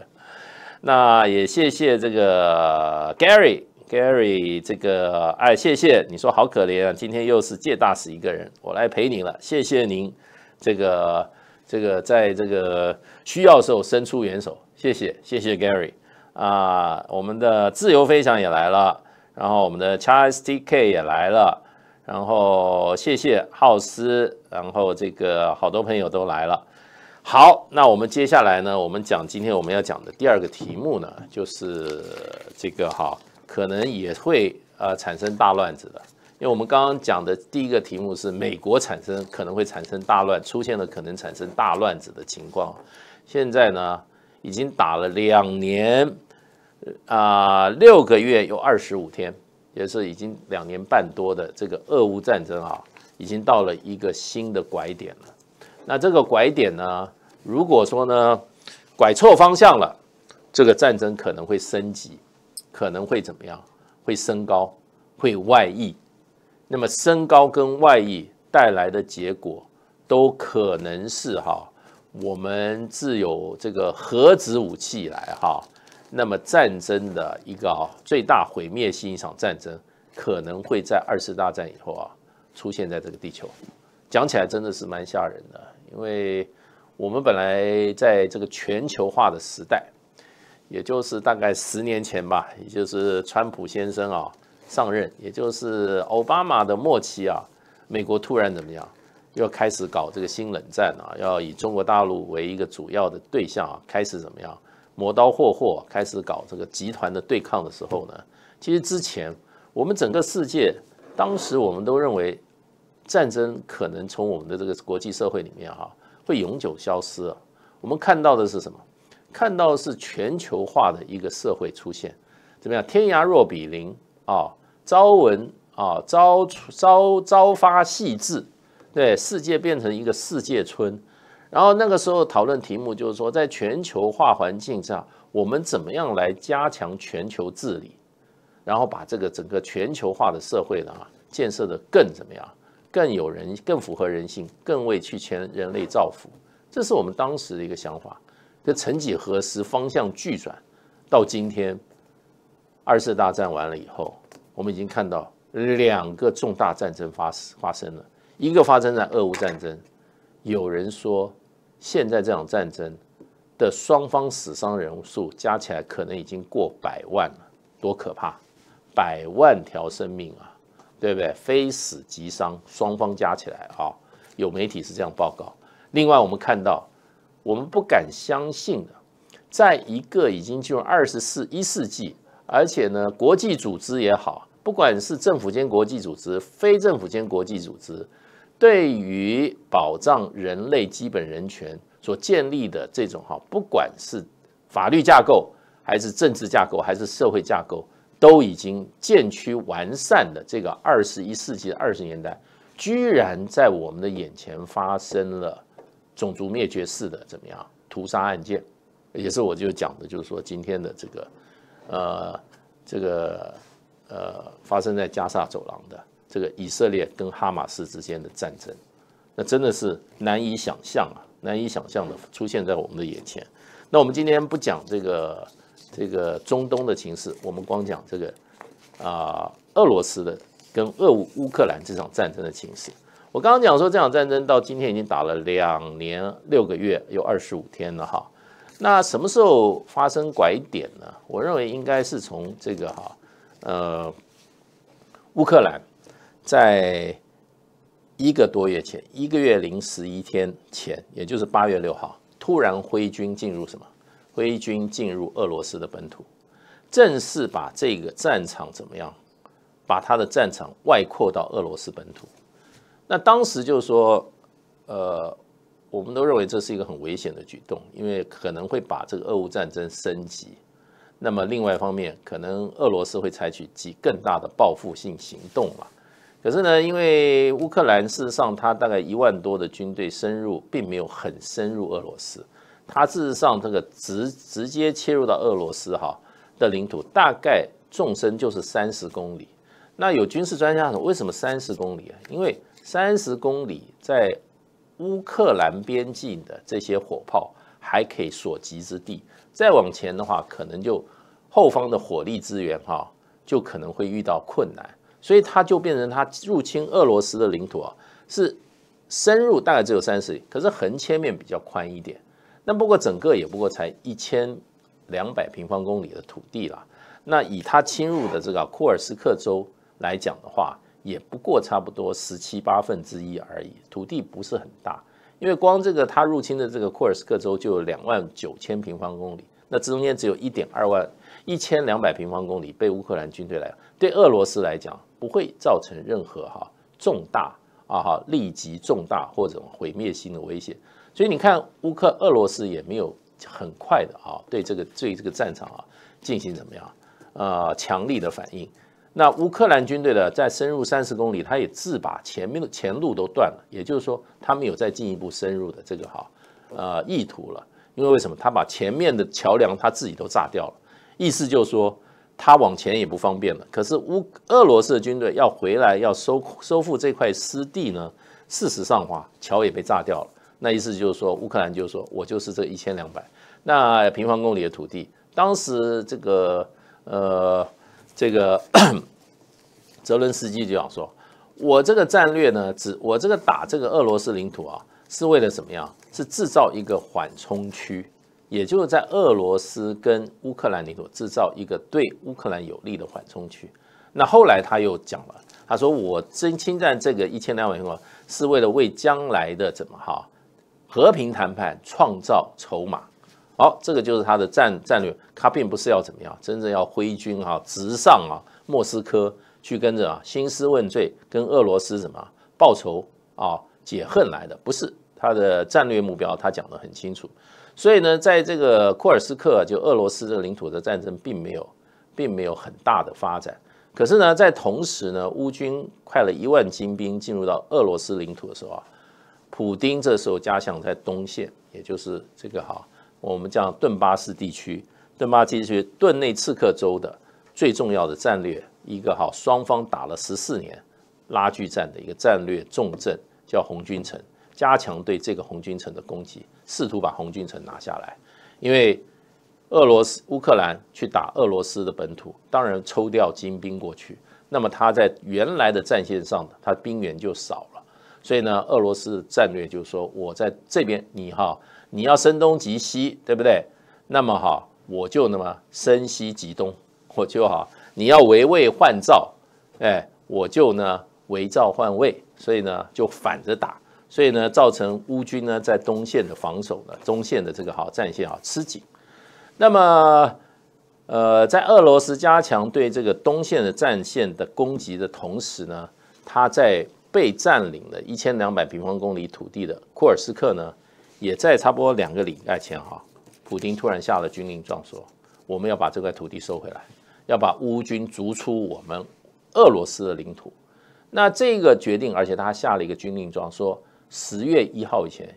那也谢谢这个 Gary。Gary，这个哎，谢谢你说好可怜啊，今天又是借大使一个人，我来陪您了，谢谢您，这个这个在这个需要时候伸出援手，谢谢谢谢 Gary，啊，我们的自由飞翔也来了，然后我们的 Chastk 也来了，然后谢谢浩斯，然后这个好多朋友都来了，好，那我们接下来呢，我们讲今天我们要讲的第二个题目呢，就是这个哈。可能也会呃产生大乱子的，因为我们刚刚讲的第一个题目是美国产生可能会产生大乱，出现了可能产生大乱子的情况。现在呢，已经打了两年啊，六个月又二十五天，也是已经两年半多的这个俄乌战争啊，已经到了一个新的拐点了。那这个拐点呢，如果说呢拐错方向了，这个战争可能会升级。可能会怎么样？会升高，会外溢。那么升高跟外溢带来的结果，都可能是哈，我们自有这个核子武器以来哈，那么战争的一个最大毁灭性一场战争，可能会在二次大战以后啊，出现在这个地球。讲起来真的是蛮吓人的，因为我们本来在这个全球化的时代。也就是大概十年前吧，也就是川普先生啊上任，也就是奥巴马的末期啊，美国突然怎么样，又开始搞这个新冷战啊，要以中国大陆为一个主要的对象啊，开始怎么样磨刀霍霍，开始搞这个集团的对抗的时候呢？其实之前我们整个世界，当时我们都认为战争可能从我们的这个国际社会里面哈会永久消失，我们看到的是什么？看到是全球化的一个社会出现，怎么样？天涯若比邻啊！朝闻啊，朝朝朝发夕至，对，世界变成一个世界村。然后那个时候讨论题目就是说，在全球化环境下，我们怎么样来加强全球治理？然后把这个整个全球化的社会呢，建设的更怎么样？更有人，更符合人性，更为去全人类造福。这是我们当时的一个想法。这曾几何时，方向巨转，到今天，二次大战完了以后，我们已经看到两个重大战争发发生了，一个发生在俄乌战争，有人说，现在这场战争的双方死伤人数加起来可能已经过百万了，多可怕！百万条生命啊，对不对？非死即伤，双方加起来啊，有媒体是这样报告。另外，我们看到。我们不敢相信的，在一个已经进入二十四一世纪，而且呢，国际组织也好，不管是政府间国际组织、非政府间国际组织，对于保障人类基本人权所建立的这种哈，不管是法律架构、还是政治架构、还是社会架构，都已经渐趋完善的这个二十一世纪的二十年代，居然在我们的眼前发生了。种族灭绝式的怎么样屠杀案件，也是我就讲的，就是说今天的这个，呃，这个呃，发生在加沙走廊的这个以色列跟哈马斯之间的战争，那真的是难以想象啊，难以想象的出现在我们的眼前。那我们今天不讲这个这个中东的情势，我们光讲这个啊，俄罗斯的跟俄乌乌克兰这场战争的情势。我刚刚讲说，这场战争到今天已经打了两年六个月又二十五天了哈。那什么时候发生拐点呢？我认为应该是从这个哈，呃，乌克兰在一个多月前，一个月零十一天前，也就是八月六号，突然挥军进入什么？挥军进入俄罗斯的本土，正式把这个战场怎么样？把他的战场外扩到俄罗斯本土。那当时就是说，呃，我们都认为这是一个很危险的举动，因为可能会把这个俄乌战争升级。那么另外一方面，可能俄罗斯会采取极更大的报复性行动嘛？可是呢，因为乌克兰事实上它大概一万多的军队深入，并没有很深入俄罗斯。它事实上这个直直接切入到俄罗斯哈的领土，大概纵深就是三十公里。那有军事专家说，为什么三十公里啊？因为三十公里在乌克兰边境的这些火炮还可以所及之地，再往前的话，可能就后方的火力资源哈，就可能会遇到困难，所以它就变成它入侵俄罗斯的领土啊，是深入大概只有三十，可是横切面比较宽一点，那不过整个也不过才一千两百平方公里的土地啦。那以它侵入的这个库尔斯克州来讲的话。也不过差不多十七八分之一而已，土地不是很大，因为光这个他入侵的这个库尔斯克州就有两万九千平方公里，那这中间只有一点二万一千两百平方公里被乌克兰军队来对俄罗斯来讲不会造成任何哈重大啊哈立即重大或者毁灭性的威胁，所以你看乌克俄罗斯也没有很快的啊对这个对这个战场啊进行怎么样啊强力的反应。那乌克兰军队呢，再深入三十公里，他也自把前面的前路都断了，也就是说，他没有再进一步深入的这个哈呃意图了。因为为什么他把前面的桥梁他自己都炸掉了？意思就是说，他往前也不方便了。可是乌俄罗斯的军队要回来要收收复这块失地呢？事实上话，桥也被炸掉了。那意思就是说，乌克兰就是说我就是这一千两百那平方公里的土地。当时这个呃。这个 泽伦斯基就想说，我这个战略呢，只我这个打这个俄罗斯领土啊，是为了什么样？是制造一个缓冲区，也就是在俄罗斯跟乌克兰领土制造一个对乌克兰有利的缓冲区。那后来他又讲了，他说我征侵占这个一千两百万平方是为了为将来的怎么哈和平谈判创造筹码。好，这个就是他的战战略，他并不是要怎么样，真正要挥军啊，直上啊，莫斯科去跟着啊，兴师问罪，跟俄罗斯什么报仇啊，解恨来的，不是他的战略目标，他讲得很清楚。所以呢，在这个库尔斯克就俄罗斯这个领土的战争，并没有，并没有很大的发展。可是呢，在同时呢，乌军快了一万精兵进入到俄罗斯领土的时候啊，普丁这时候加强在东线，也就是这个哈。我们叫顿巴斯地区，顿巴斯地区顿内茨克州的最重要的战略一个哈，双方打了十四年拉锯战的一个战略重镇叫红军城，加强对这个红军城的攻击，试图把红军城拿下来。因为俄罗斯乌克兰去打俄罗斯的本土，当然抽调精兵过去，那么他在原来的战线上他兵源就少了，所以呢，俄罗斯战略就是说我在这边，你哈。你要声东击西，对不对？那么好，我就那么声西击东，我就哈。你要围魏换赵，哎，我就呢围赵换魏，所以呢就反着打，所以呢造成乌军呢在东线的防守呢、中线的这个好战线啊吃紧。那么，呃，在俄罗斯加强对这个东线的战线的攻击的同时呢，他在被占领的1200平方公里土地的库尔斯克呢。也在差不多两个礼拜前哈，普京突然下了军令状，说我们要把这块土地收回来，要把乌军逐出我们俄罗斯的领土。那这个决定，而且他下了一个军令状，说十月一号以前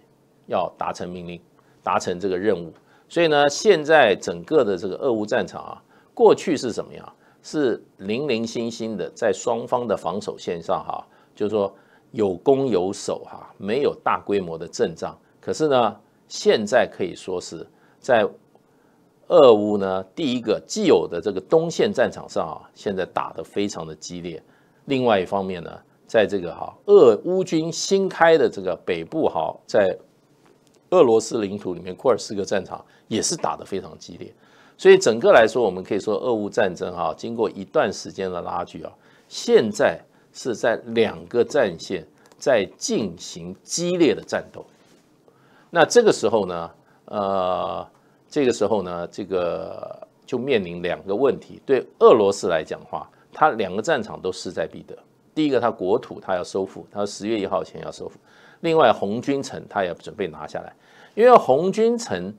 要达成命令，达成这个任务。所以呢，现在整个的这个俄乌战场啊，过去是什么样？是零零星星的在双方的防守线上哈，就是说有攻有守哈，没有大规模的阵仗。可是呢，现在可以说是在，俄乌呢第一个既有的这个东线战场上啊，现在打得非常的激烈。另外一方面呢，在这个哈俄乌军新开的这个北部哈，在俄罗斯领土里面库尔斯克战场也是打得非常激烈。所以整个来说，我们可以说俄乌战争啊，经过一段时间的拉锯啊，现在是在两个战线在进行激烈的战斗。那这个时候呢，呃，这个时候呢，这个就面临两个问题。对俄罗斯来讲的话，它两个战场都势在必得。第一个，它国土它要收复，它十月一号前要收复。另外，红军城他也准备拿下来，因为红军城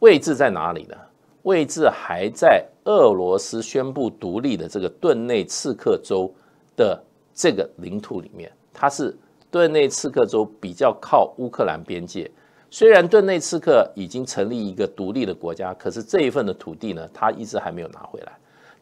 位置在哪里呢？位置还在俄罗斯宣布独立的这个顿内茨克州的这个领土里面，它是顿内茨克州比较靠乌克兰边界。虽然顿内刺客已经成立一个独立的国家，可是这一份的土地呢，他一直还没有拿回来。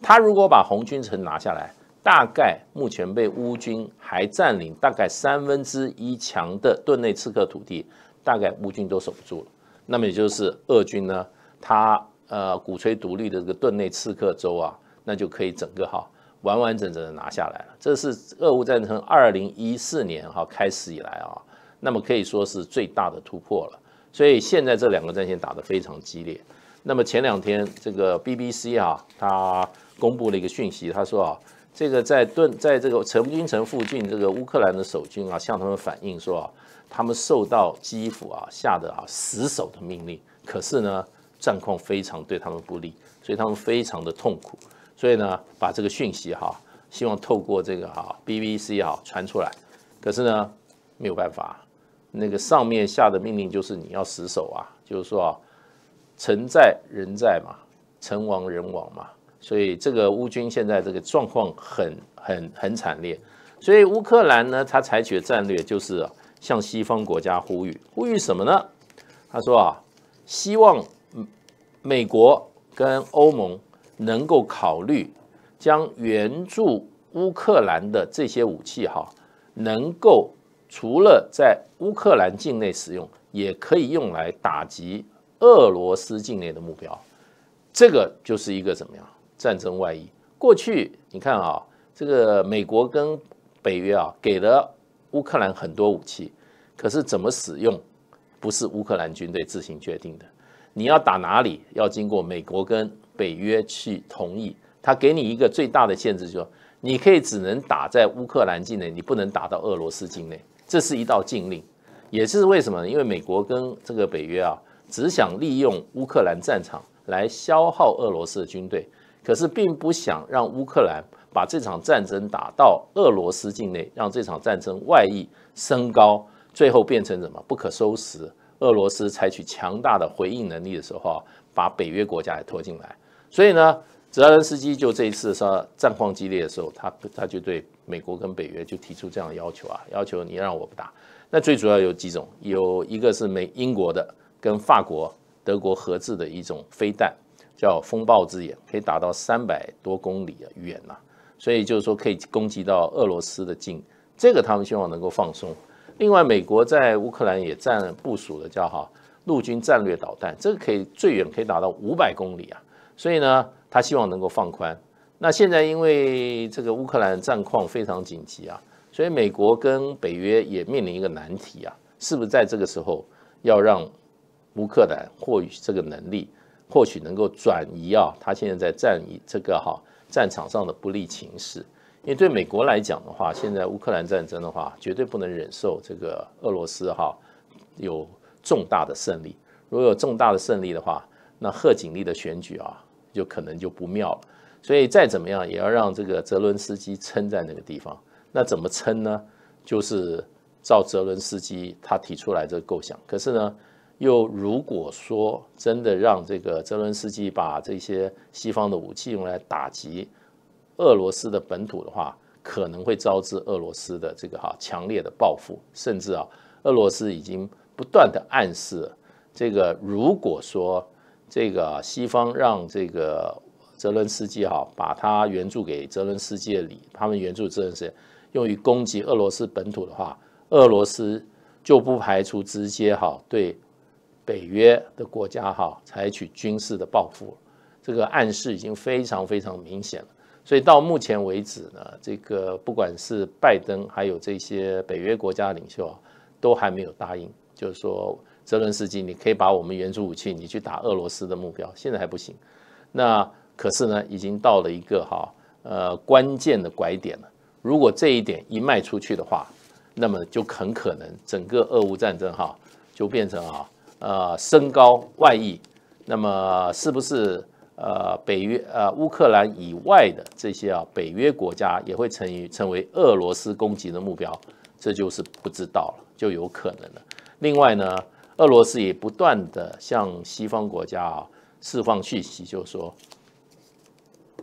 他如果把红军城拿下来，大概目前被乌军还占领大概三分之一强的顿内刺客土地，大概乌军都守不住了。那么也就是俄军呢，他呃鼓吹独立的这个顿内刺客州啊，那就可以整个哈完完整整的拿下来了。这是俄乌战争二零一四年哈开始以来啊，那么可以说是最大的突破了。所以现在这两个战线打得非常激烈。那么前两天这个 BBC 啊，它公布了一个讯息，他说啊，这个在顿，在这个陈军城附近，这个乌克兰的守军啊，向他们反映说啊，他们受到基辅啊下的啊死守的命令，可是呢，战况非常对他们不利，所以他们非常的痛苦。所以呢，把这个讯息哈，希望透过这个哈 BBC 啊传出来，可是呢，没有办法。那个上面下的命令就是你要死守啊，就是说啊，城在人在嘛，城亡人亡嘛，所以这个乌军现在这个状况很很很惨烈，所以乌克兰呢，他采取的战略就是向西方国家呼吁，呼吁什么呢？他说啊，希望美国跟欧盟能够考虑将援助乌克兰的这些武器哈，能够。除了在乌克兰境内使用，也可以用来打击俄罗斯境内的目标。这个就是一个怎么样战争外溢？过去你看啊，这个美国跟北约啊给了乌克兰很多武器，可是怎么使用不是乌克兰军队自行决定的。你要打哪里，要经过美国跟北约去同意。他给你一个最大的限制，就说你可以只能打在乌克兰境内，你不能打到俄罗斯境内。这是一道禁令，也是为什么？因为美国跟这个北约啊，只想利用乌克兰战场来消耗俄罗斯的军队，可是并不想让乌克兰把这场战争打到俄罗斯境内，让这场战争外溢升高，最后变成什么不可收拾？俄罗斯采取强大的回应能力的时候，把北约国家也拖进来。所以呢，泽连斯基就这一次说战况激烈的时候，他他就对。美国跟北约就提出这样的要求啊，要求你让我不打。那最主要有几种，有一个是美英国的跟法国、德国合制的一种飞弹，叫风暴之眼，可以打到三百多公里远呐，所以就是说可以攻击到俄罗斯的境。这个他们希望能够放松。另外，美国在乌克兰也占部署的叫哈陆军战略导弹，这个可以最远可以打到五百公里啊，所以呢，他希望能够放宽。那现在因为这个乌克兰战况非常紧急啊，所以美国跟北约也面临一个难题啊，是不是在这个时候要让乌克兰获取这个能力，或许能够转移啊，他现在在战役这个哈战场上的不利情势。因为对美国来讲的话，现在乌克兰战争的话，绝对不能忍受这个俄罗斯哈有重大的胜利。如果有重大的胜利的话，那贺锦丽的选举啊，就可能就不妙了。所以再怎么样也要让这个泽伦斯基撑在那个地方。那怎么撑呢？就是照泽伦斯基他提出来这个构想。可是呢，又如果说真的让这个泽伦斯基把这些西方的武器用来打击俄罗斯的本土的话，可能会招致俄罗斯的这个哈强烈的报复。甚至啊，俄罗斯已经不断的暗示，这个如果说这个西方让这个泽伦斯基哈，把他援助给泽伦斯基的礼，他们援助泽连斯基用于攻击俄罗斯本土的话，俄罗斯就不排除直接哈对北约的国家哈采取军事的报复。这个暗示已经非常非常明显了。所以到目前为止呢，这个不管是拜登还有这些北约国家领袖啊，都还没有答应，就是说泽伦斯基，你可以把我们援助武器，你去打俄罗斯的目标，现在还不行。那可是呢，已经到了一个哈呃关键的拐点了。如果这一点一卖出去的话，那么就很可能整个俄乌战争哈就变成啊呃升高外溢。那么是不是呃北约呃乌克兰以外的这些啊北约国家也会成于成为俄罗斯攻击的目标？这就是不知道了，就有可能了。另外呢，俄罗斯也不断的向西方国家啊释放讯息，就说。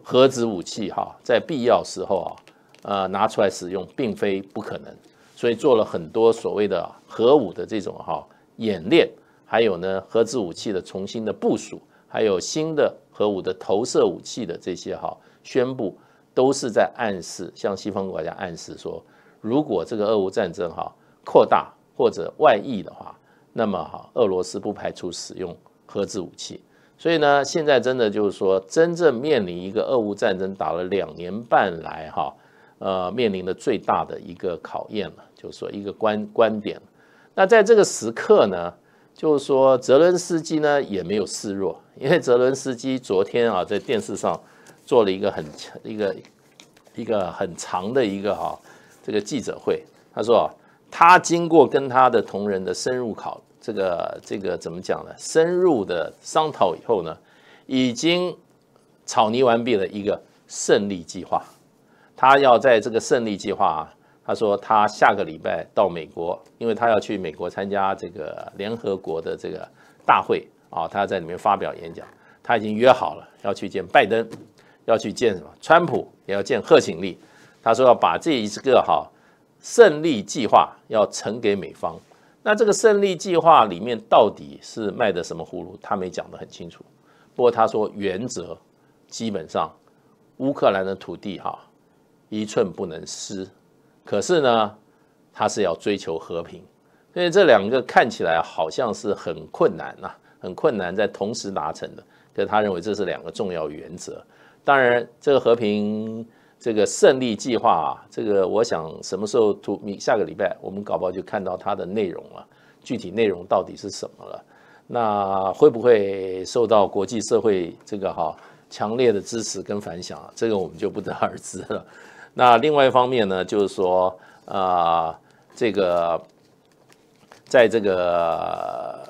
核子武器哈，在必要时候啊，呃，拿出来使用并非不可能，所以做了很多所谓的核武的这种哈演练，还有呢核子武器的重新的部署，还有新的核武的投射武器的这些哈宣布，都是在暗示，向西方国家暗示说，如果这个俄乌战争哈扩大或者外溢的话，那么哈俄罗斯不排除使用核子武器。所以呢，现在真的就是说，真正面临一个俄乌战争打了两年半来哈，呃，面临的最大的一个考验了，就是说一个观观点。那在这个时刻呢，就是说泽伦斯基呢也没有示弱，因为泽伦斯基昨天啊在电视上做了一个很一个一个很长的一个哈这个记者会，他说啊、他经过跟他的同仁的深入考。这个这个怎么讲呢？深入的商讨以后呢，已经草拟完毕了一个胜利计划。他要在这个胜利计划啊，他说他下个礼拜到美国，因为他要去美国参加这个联合国的这个大会啊，他在里面发表演讲。他已经约好了要去见拜登，要去见什么川普，也要见贺锦丽。他说要把这一个哈胜利计划要呈给美方。那这个胜利计划里面到底是卖的什么葫芦？他没讲得很清楚。不过他说原则，基本上乌克兰的土地哈一寸不能失。可是呢，他是要追求和平。所以这两个看起来好像是很困难呐，很困难在同时达成的。可是他认为这是两个重要原则。当然，这个和平。这个胜利计划啊，这个我想什么时候图明下个礼拜，我们搞不好就看到它的内容了？具体内容到底是什么了？那会不会受到国际社会这个哈强烈的支持跟反响？啊？这个我们就不得而知了。那另外一方面呢，就是说啊，这个在这个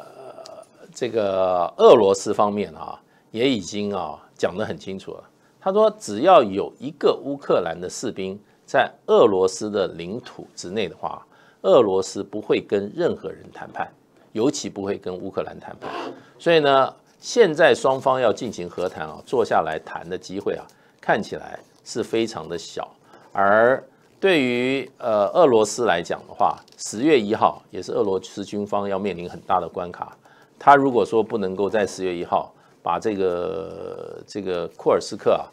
这个俄罗斯方面啊，也已经啊讲得很清楚了。他说：“只要有一个乌克兰的士兵在俄罗斯的领土之内的话，俄罗斯不会跟任何人谈判，尤其不会跟乌克兰谈判。所以呢，现在双方要进行和谈啊，坐下来谈的机会啊，看起来是非常的小。而对于呃俄罗斯来讲的话，十月一号也是俄罗斯军方要面临很大的关卡。他如果说不能够在十月一号把这个这个库尔斯克啊。”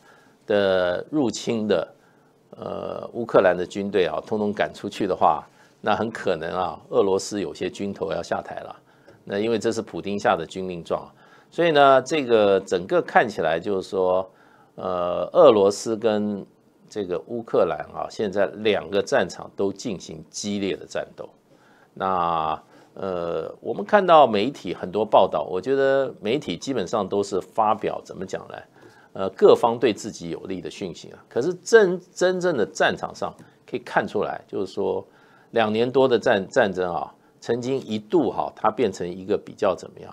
的入侵的，呃，乌克兰的军队啊，通通赶出去的话，那很可能啊，俄罗斯有些军头要下台了。那因为这是普丁下的军令状，所以呢，这个整个看起来就是说，呃，俄罗斯跟这个乌克兰啊，现在两个战场都进行激烈的战斗。那呃，我们看到媒体很多报道，我觉得媒体基本上都是发表怎么讲呢？呃，各方对自己有利的讯息啊，可是真真正的战场上可以看出来，就是说两年多的战战争啊，曾经一度哈，它变成一个比较怎么样，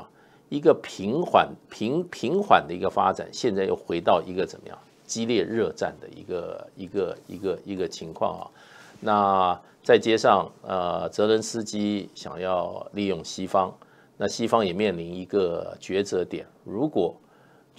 一个平缓平平缓的一个发展，现在又回到一个怎么样激烈热战的一个一个一个一个情况啊。那再街上呃，泽连斯基想要利用西方，那西方也面临一个抉择点，如果。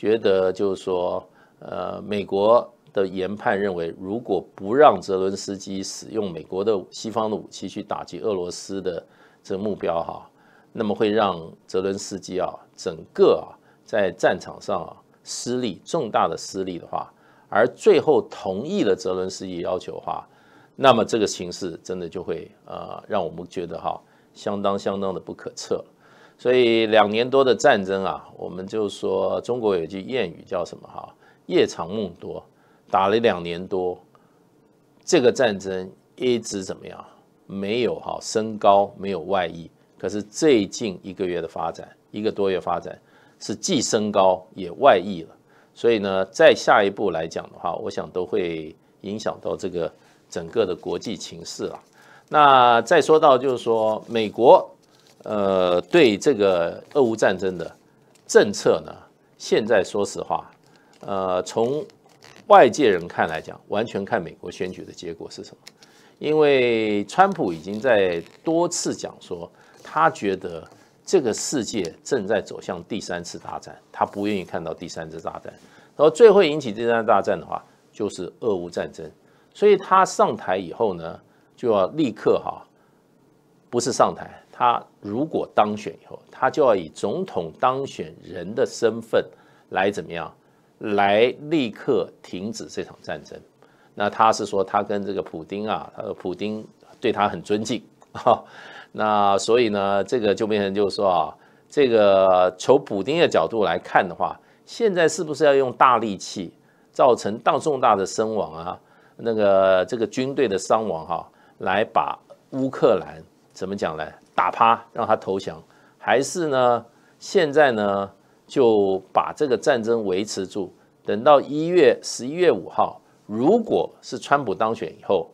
觉得就是说，呃，美国的研判认为，如果不让泽伦斯基使用美国的西方的武器去打击俄罗斯的这个目标哈，那么会让泽伦斯基啊整个啊在战场上啊失利，重大的失利的话，而最后同意了泽伦斯基要求的话，那么这个形势真的就会呃让我们觉得哈相当相当的不可测。所以两年多的战争啊，我们就说中国有句谚语叫什么哈？夜长梦多，打了两年多，这个战争一直怎么样？没有哈升高，没有外溢。可是最近一个月的发展，一个多月发展是既升高也外溢了。所以呢，再下一步来讲的话，我想都会影响到这个整个的国际情势啊。那再说到就是说美国。呃，对这个俄乌战争的政策呢，现在说实话，呃，从外界人看来讲，完全看美国选举的结果是什么。因为川普已经在多次讲说，他觉得这个世界正在走向第三次大战，他不愿意看到第三次大战。然后最会引起第三次大战的话，就是俄乌战争。所以他上台以后呢，就要立刻哈，不是上台。他如果当选以后，他就要以总统当选人的身份来怎么样？来立刻停止这场战争。那他是说，他跟这个普京啊，他说普丁对他很尊敬哈，那所以呢，这个就变成就是说啊，这个从普京的角度来看的话，现在是不是要用大力气造成当重大的伤亡啊？那个这个军队的伤亡哈，来把乌克兰怎么讲呢？打趴让他投降，还是呢？现在呢就把这个战争维持住，等到一月十一月五号，如果是川普当选以后，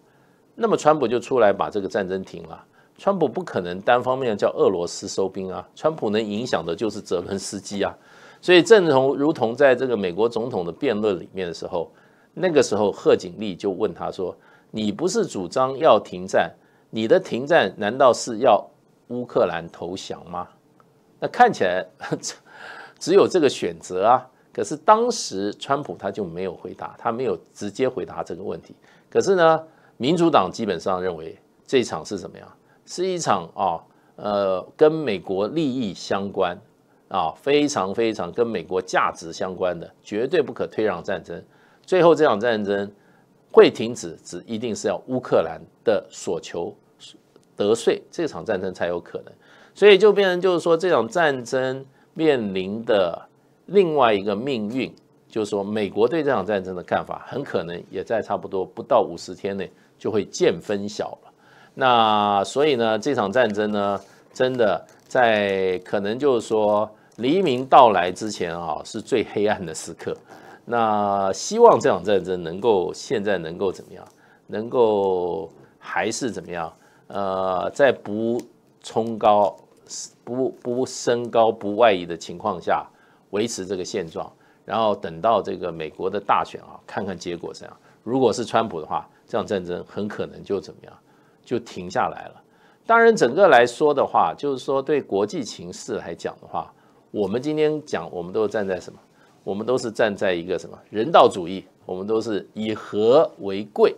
那么川普就出来把这个战争停了。川普不可能单方面叫俄罗斯收兵啊，川普能影响的就是泽伦斯基啊。所以正同如同在这个美国总统的辩论里面的时候，那个时候贺锦丽就问他说：“你不是主张要停战？你的停战难道是要？”乌克兰投降吗？那看起来 只有这个选择啊。可是当时川普他就没有回答，他没有直接回答这个问题。可是呢，民主党基本上认为这场是什么呀？是一场啊，呃，跟美国利益相关啊，非常非常跟美国价值相关的，绝对不可退让战争。最后这场战争会停止，只一定是要乌克兰的所求。得税，这场战争才有可能，所以就变成就是说，这场战争面临的另外一个命运，就是说，美国对这场战争的看法，很可能也在差不多不到五十天内就会见分晓了。那所以呢，这场战争呢，真的在可能就是说，黎明到来之前啊，是最黑暗的时刻。那希望这场战争能够现在能够怎么样，能够还是怎么样。呃，在不冲高、不不升高、不外移的情况下，维持这个现状，然后等到这个美国的大选啊，看看结果怎样。如果是川普的话，这场战争很可能就怎么样，就停下来了。当然，整个来说的话，就是说对国际情势来讲的话，我们今天讲，我们都是站在什么？我们都是站在一个什么人道主义？我们都是以和为贵。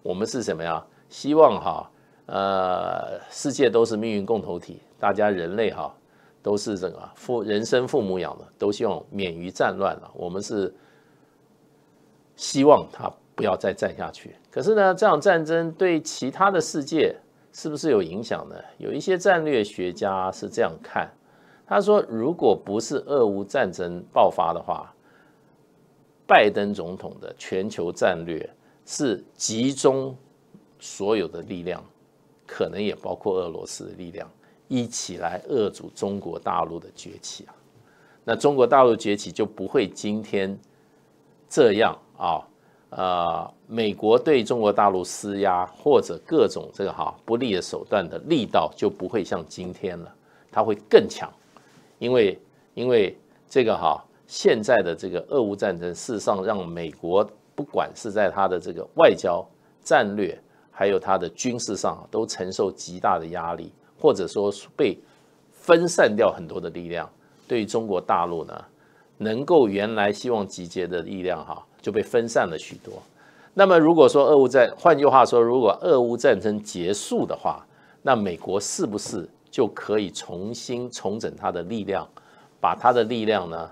我们是什么呀？希望哈。呃，世界都是命运共同体，大家人类哈都是这个父人生父母养的，都希望免于战乱了。我们是希望他不要再战下去。可是呢，这场战争对其他的世界是不是有影响呢？有一些战略学家是这样看，他说，如果不是俄乌战争爆发的话，拜登总统的全球战略是集中所有的力量。可能也包括俄罗斯的力量，一起来遏阻中国大陆的崛起啊！那中国大陆崛起就不会今天这样啊，呃，美国对中国大陆施压或者各种这个哈不利的手段的力道就不会像今天了，它会更强，因为因为这个哈现在的这个俄乌战争事实上让美国不管是在它的这个外交战略。还有它的军事上都承受极大的压力，或者说被分散掉很多的力量，对中国大陆呢，能够原来希望集结的力量哈就被分散了许多。那么如果说俄乌战，换句话说，如果俄乌战争结束的话，那美国是不是就可以重新重整它的力量，把它的力量呢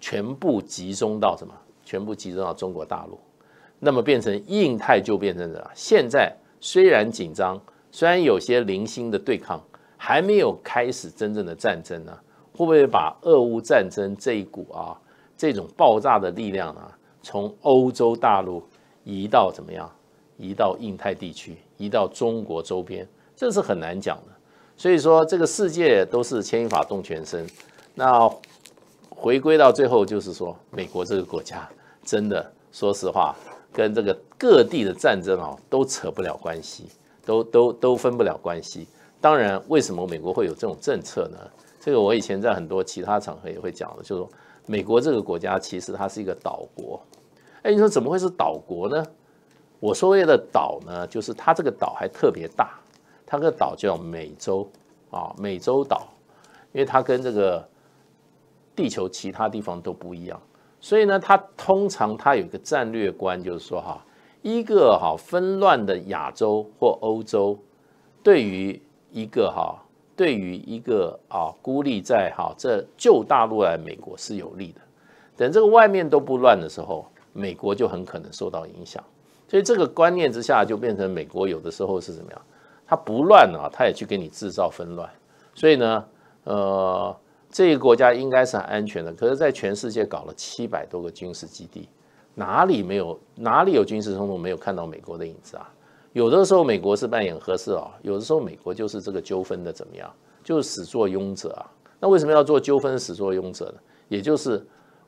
全部集中到什么？全部集中到中国大陆，那么变成印太就变成什么？现在。虽然紧张，虽然有些零星的对抗，还没有开始真正的战争呢，会不会把俄乌战争这一股啊这种爆炸的力量啊，从欧洲大陆移到怎么样，移到印太地区，移到中国周边，这是很难讲的。所以说，这个世界都是牵一发动全身。那回归到最后，就是说，美国这个国家，真的，说实话。跟这个各地的战争啊，都扯不了关系，都都都分不了关系。当然，为什么美国会有这种政策呢？这个我以前在很多其他场合也会讲的，就是说美国这个国家其实它是一个岛国。哎，你说怎么会是岛国呢？我所谓的岛呢，就是它这个岛还特别大，它这个岛叫美洲啊，美洲岛，因为它跟这个地球其他地方都不一样。所以呢，他通常他有一个战略观，就是说哈，一个哈纷乱的亚洲或欧洲，对于一个哈，对于一个啊孤立在哈这旧大陆来美国是有利的。等这个外面都不乱的时候，美国就很可能受到影响。所以这个观念之下，就变成美国有的时候是怎么样？它不乱啊，它也去给你制造纷乱。所以呢，呃。这个国家应该是很安全的，可是，在全世界搞了七百多个军事基地，哪里没有哪里有军事冲突，没有看到美国的影子啊？有的时候美国是扮演和事佬，有的时候美国就是这个纠纷的怎么样，就是始作俑者啊。那为什么要做纠纷始作俑者呢？也就是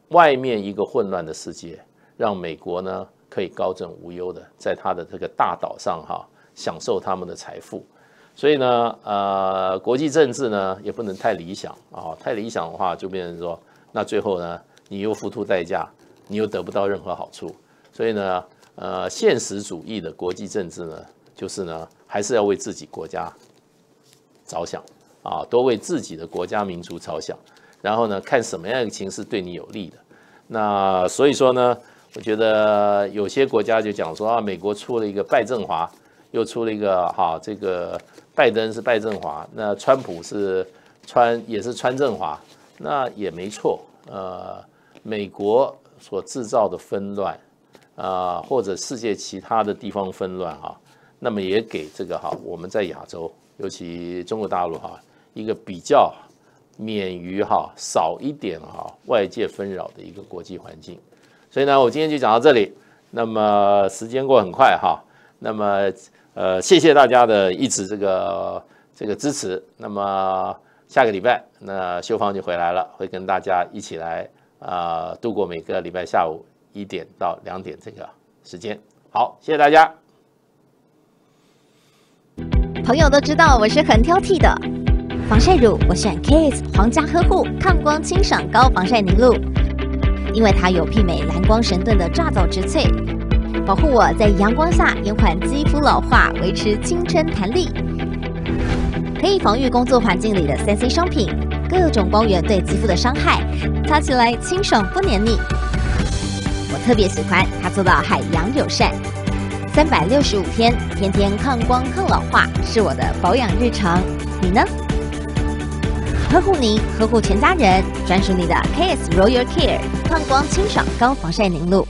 外面一个混乱的世界，让美国呢可以高枕无忧的，在他的这个大岛上哈，享受他们的财富。所以呢，呃，国际政治呢也不能太理想啊，太理想的话就变成说，那最后呢，你又付出代价，你又得不到任何好处。所以呢，呃，现实主义的国际政治呢，就是呢，还是要为自己国家着想啊，多为自己的国家民族着想，然后呢，看什么样的情形势对你有利的。那所以说呢，我觉得有些国家就讲说啊，美国出了一个拜政华。又出了一个哈，这个拜登是拜振华，那川普是川也是川振华，那也没错，呃，美国所制造的纷乱啊，或者世界其他的地方纷乱哈，那么也给这个哈我们在亚洲，尤其中国大陆哈一个比较免于哈少一点哈外界纷扰的一个国际环境，所以呢，我今天就讲到这里，那么时间过很快哈，那么。呃，谢谢大家的一直这个这个支持。那么下个礼拜那修芳就回来了，会跟大家一起来啊度过每个礼拜下午一点到两点这个时间。好，谢谢大家。朋友都知道我是很挑剔的，防晒乳我选 Kiss 皇家呵护抗光清爽高防晒凝露，因为它有媲美蓝光神盾的炸走植萃。保护我在阳光下延缓肌肤老化，维持青春弹力，可以防御工作环境里的三 C 商品、各种光源对肌肤的伤害。擦起来清爽不黏腻，我特别喜欢它做到海洋友善。三百六十五天，天天抗光抗老化是我的保养日常。你呢？呵护您，呵护全家人，专属你的 K S Royal Care 抗光清爽高防晒凝露。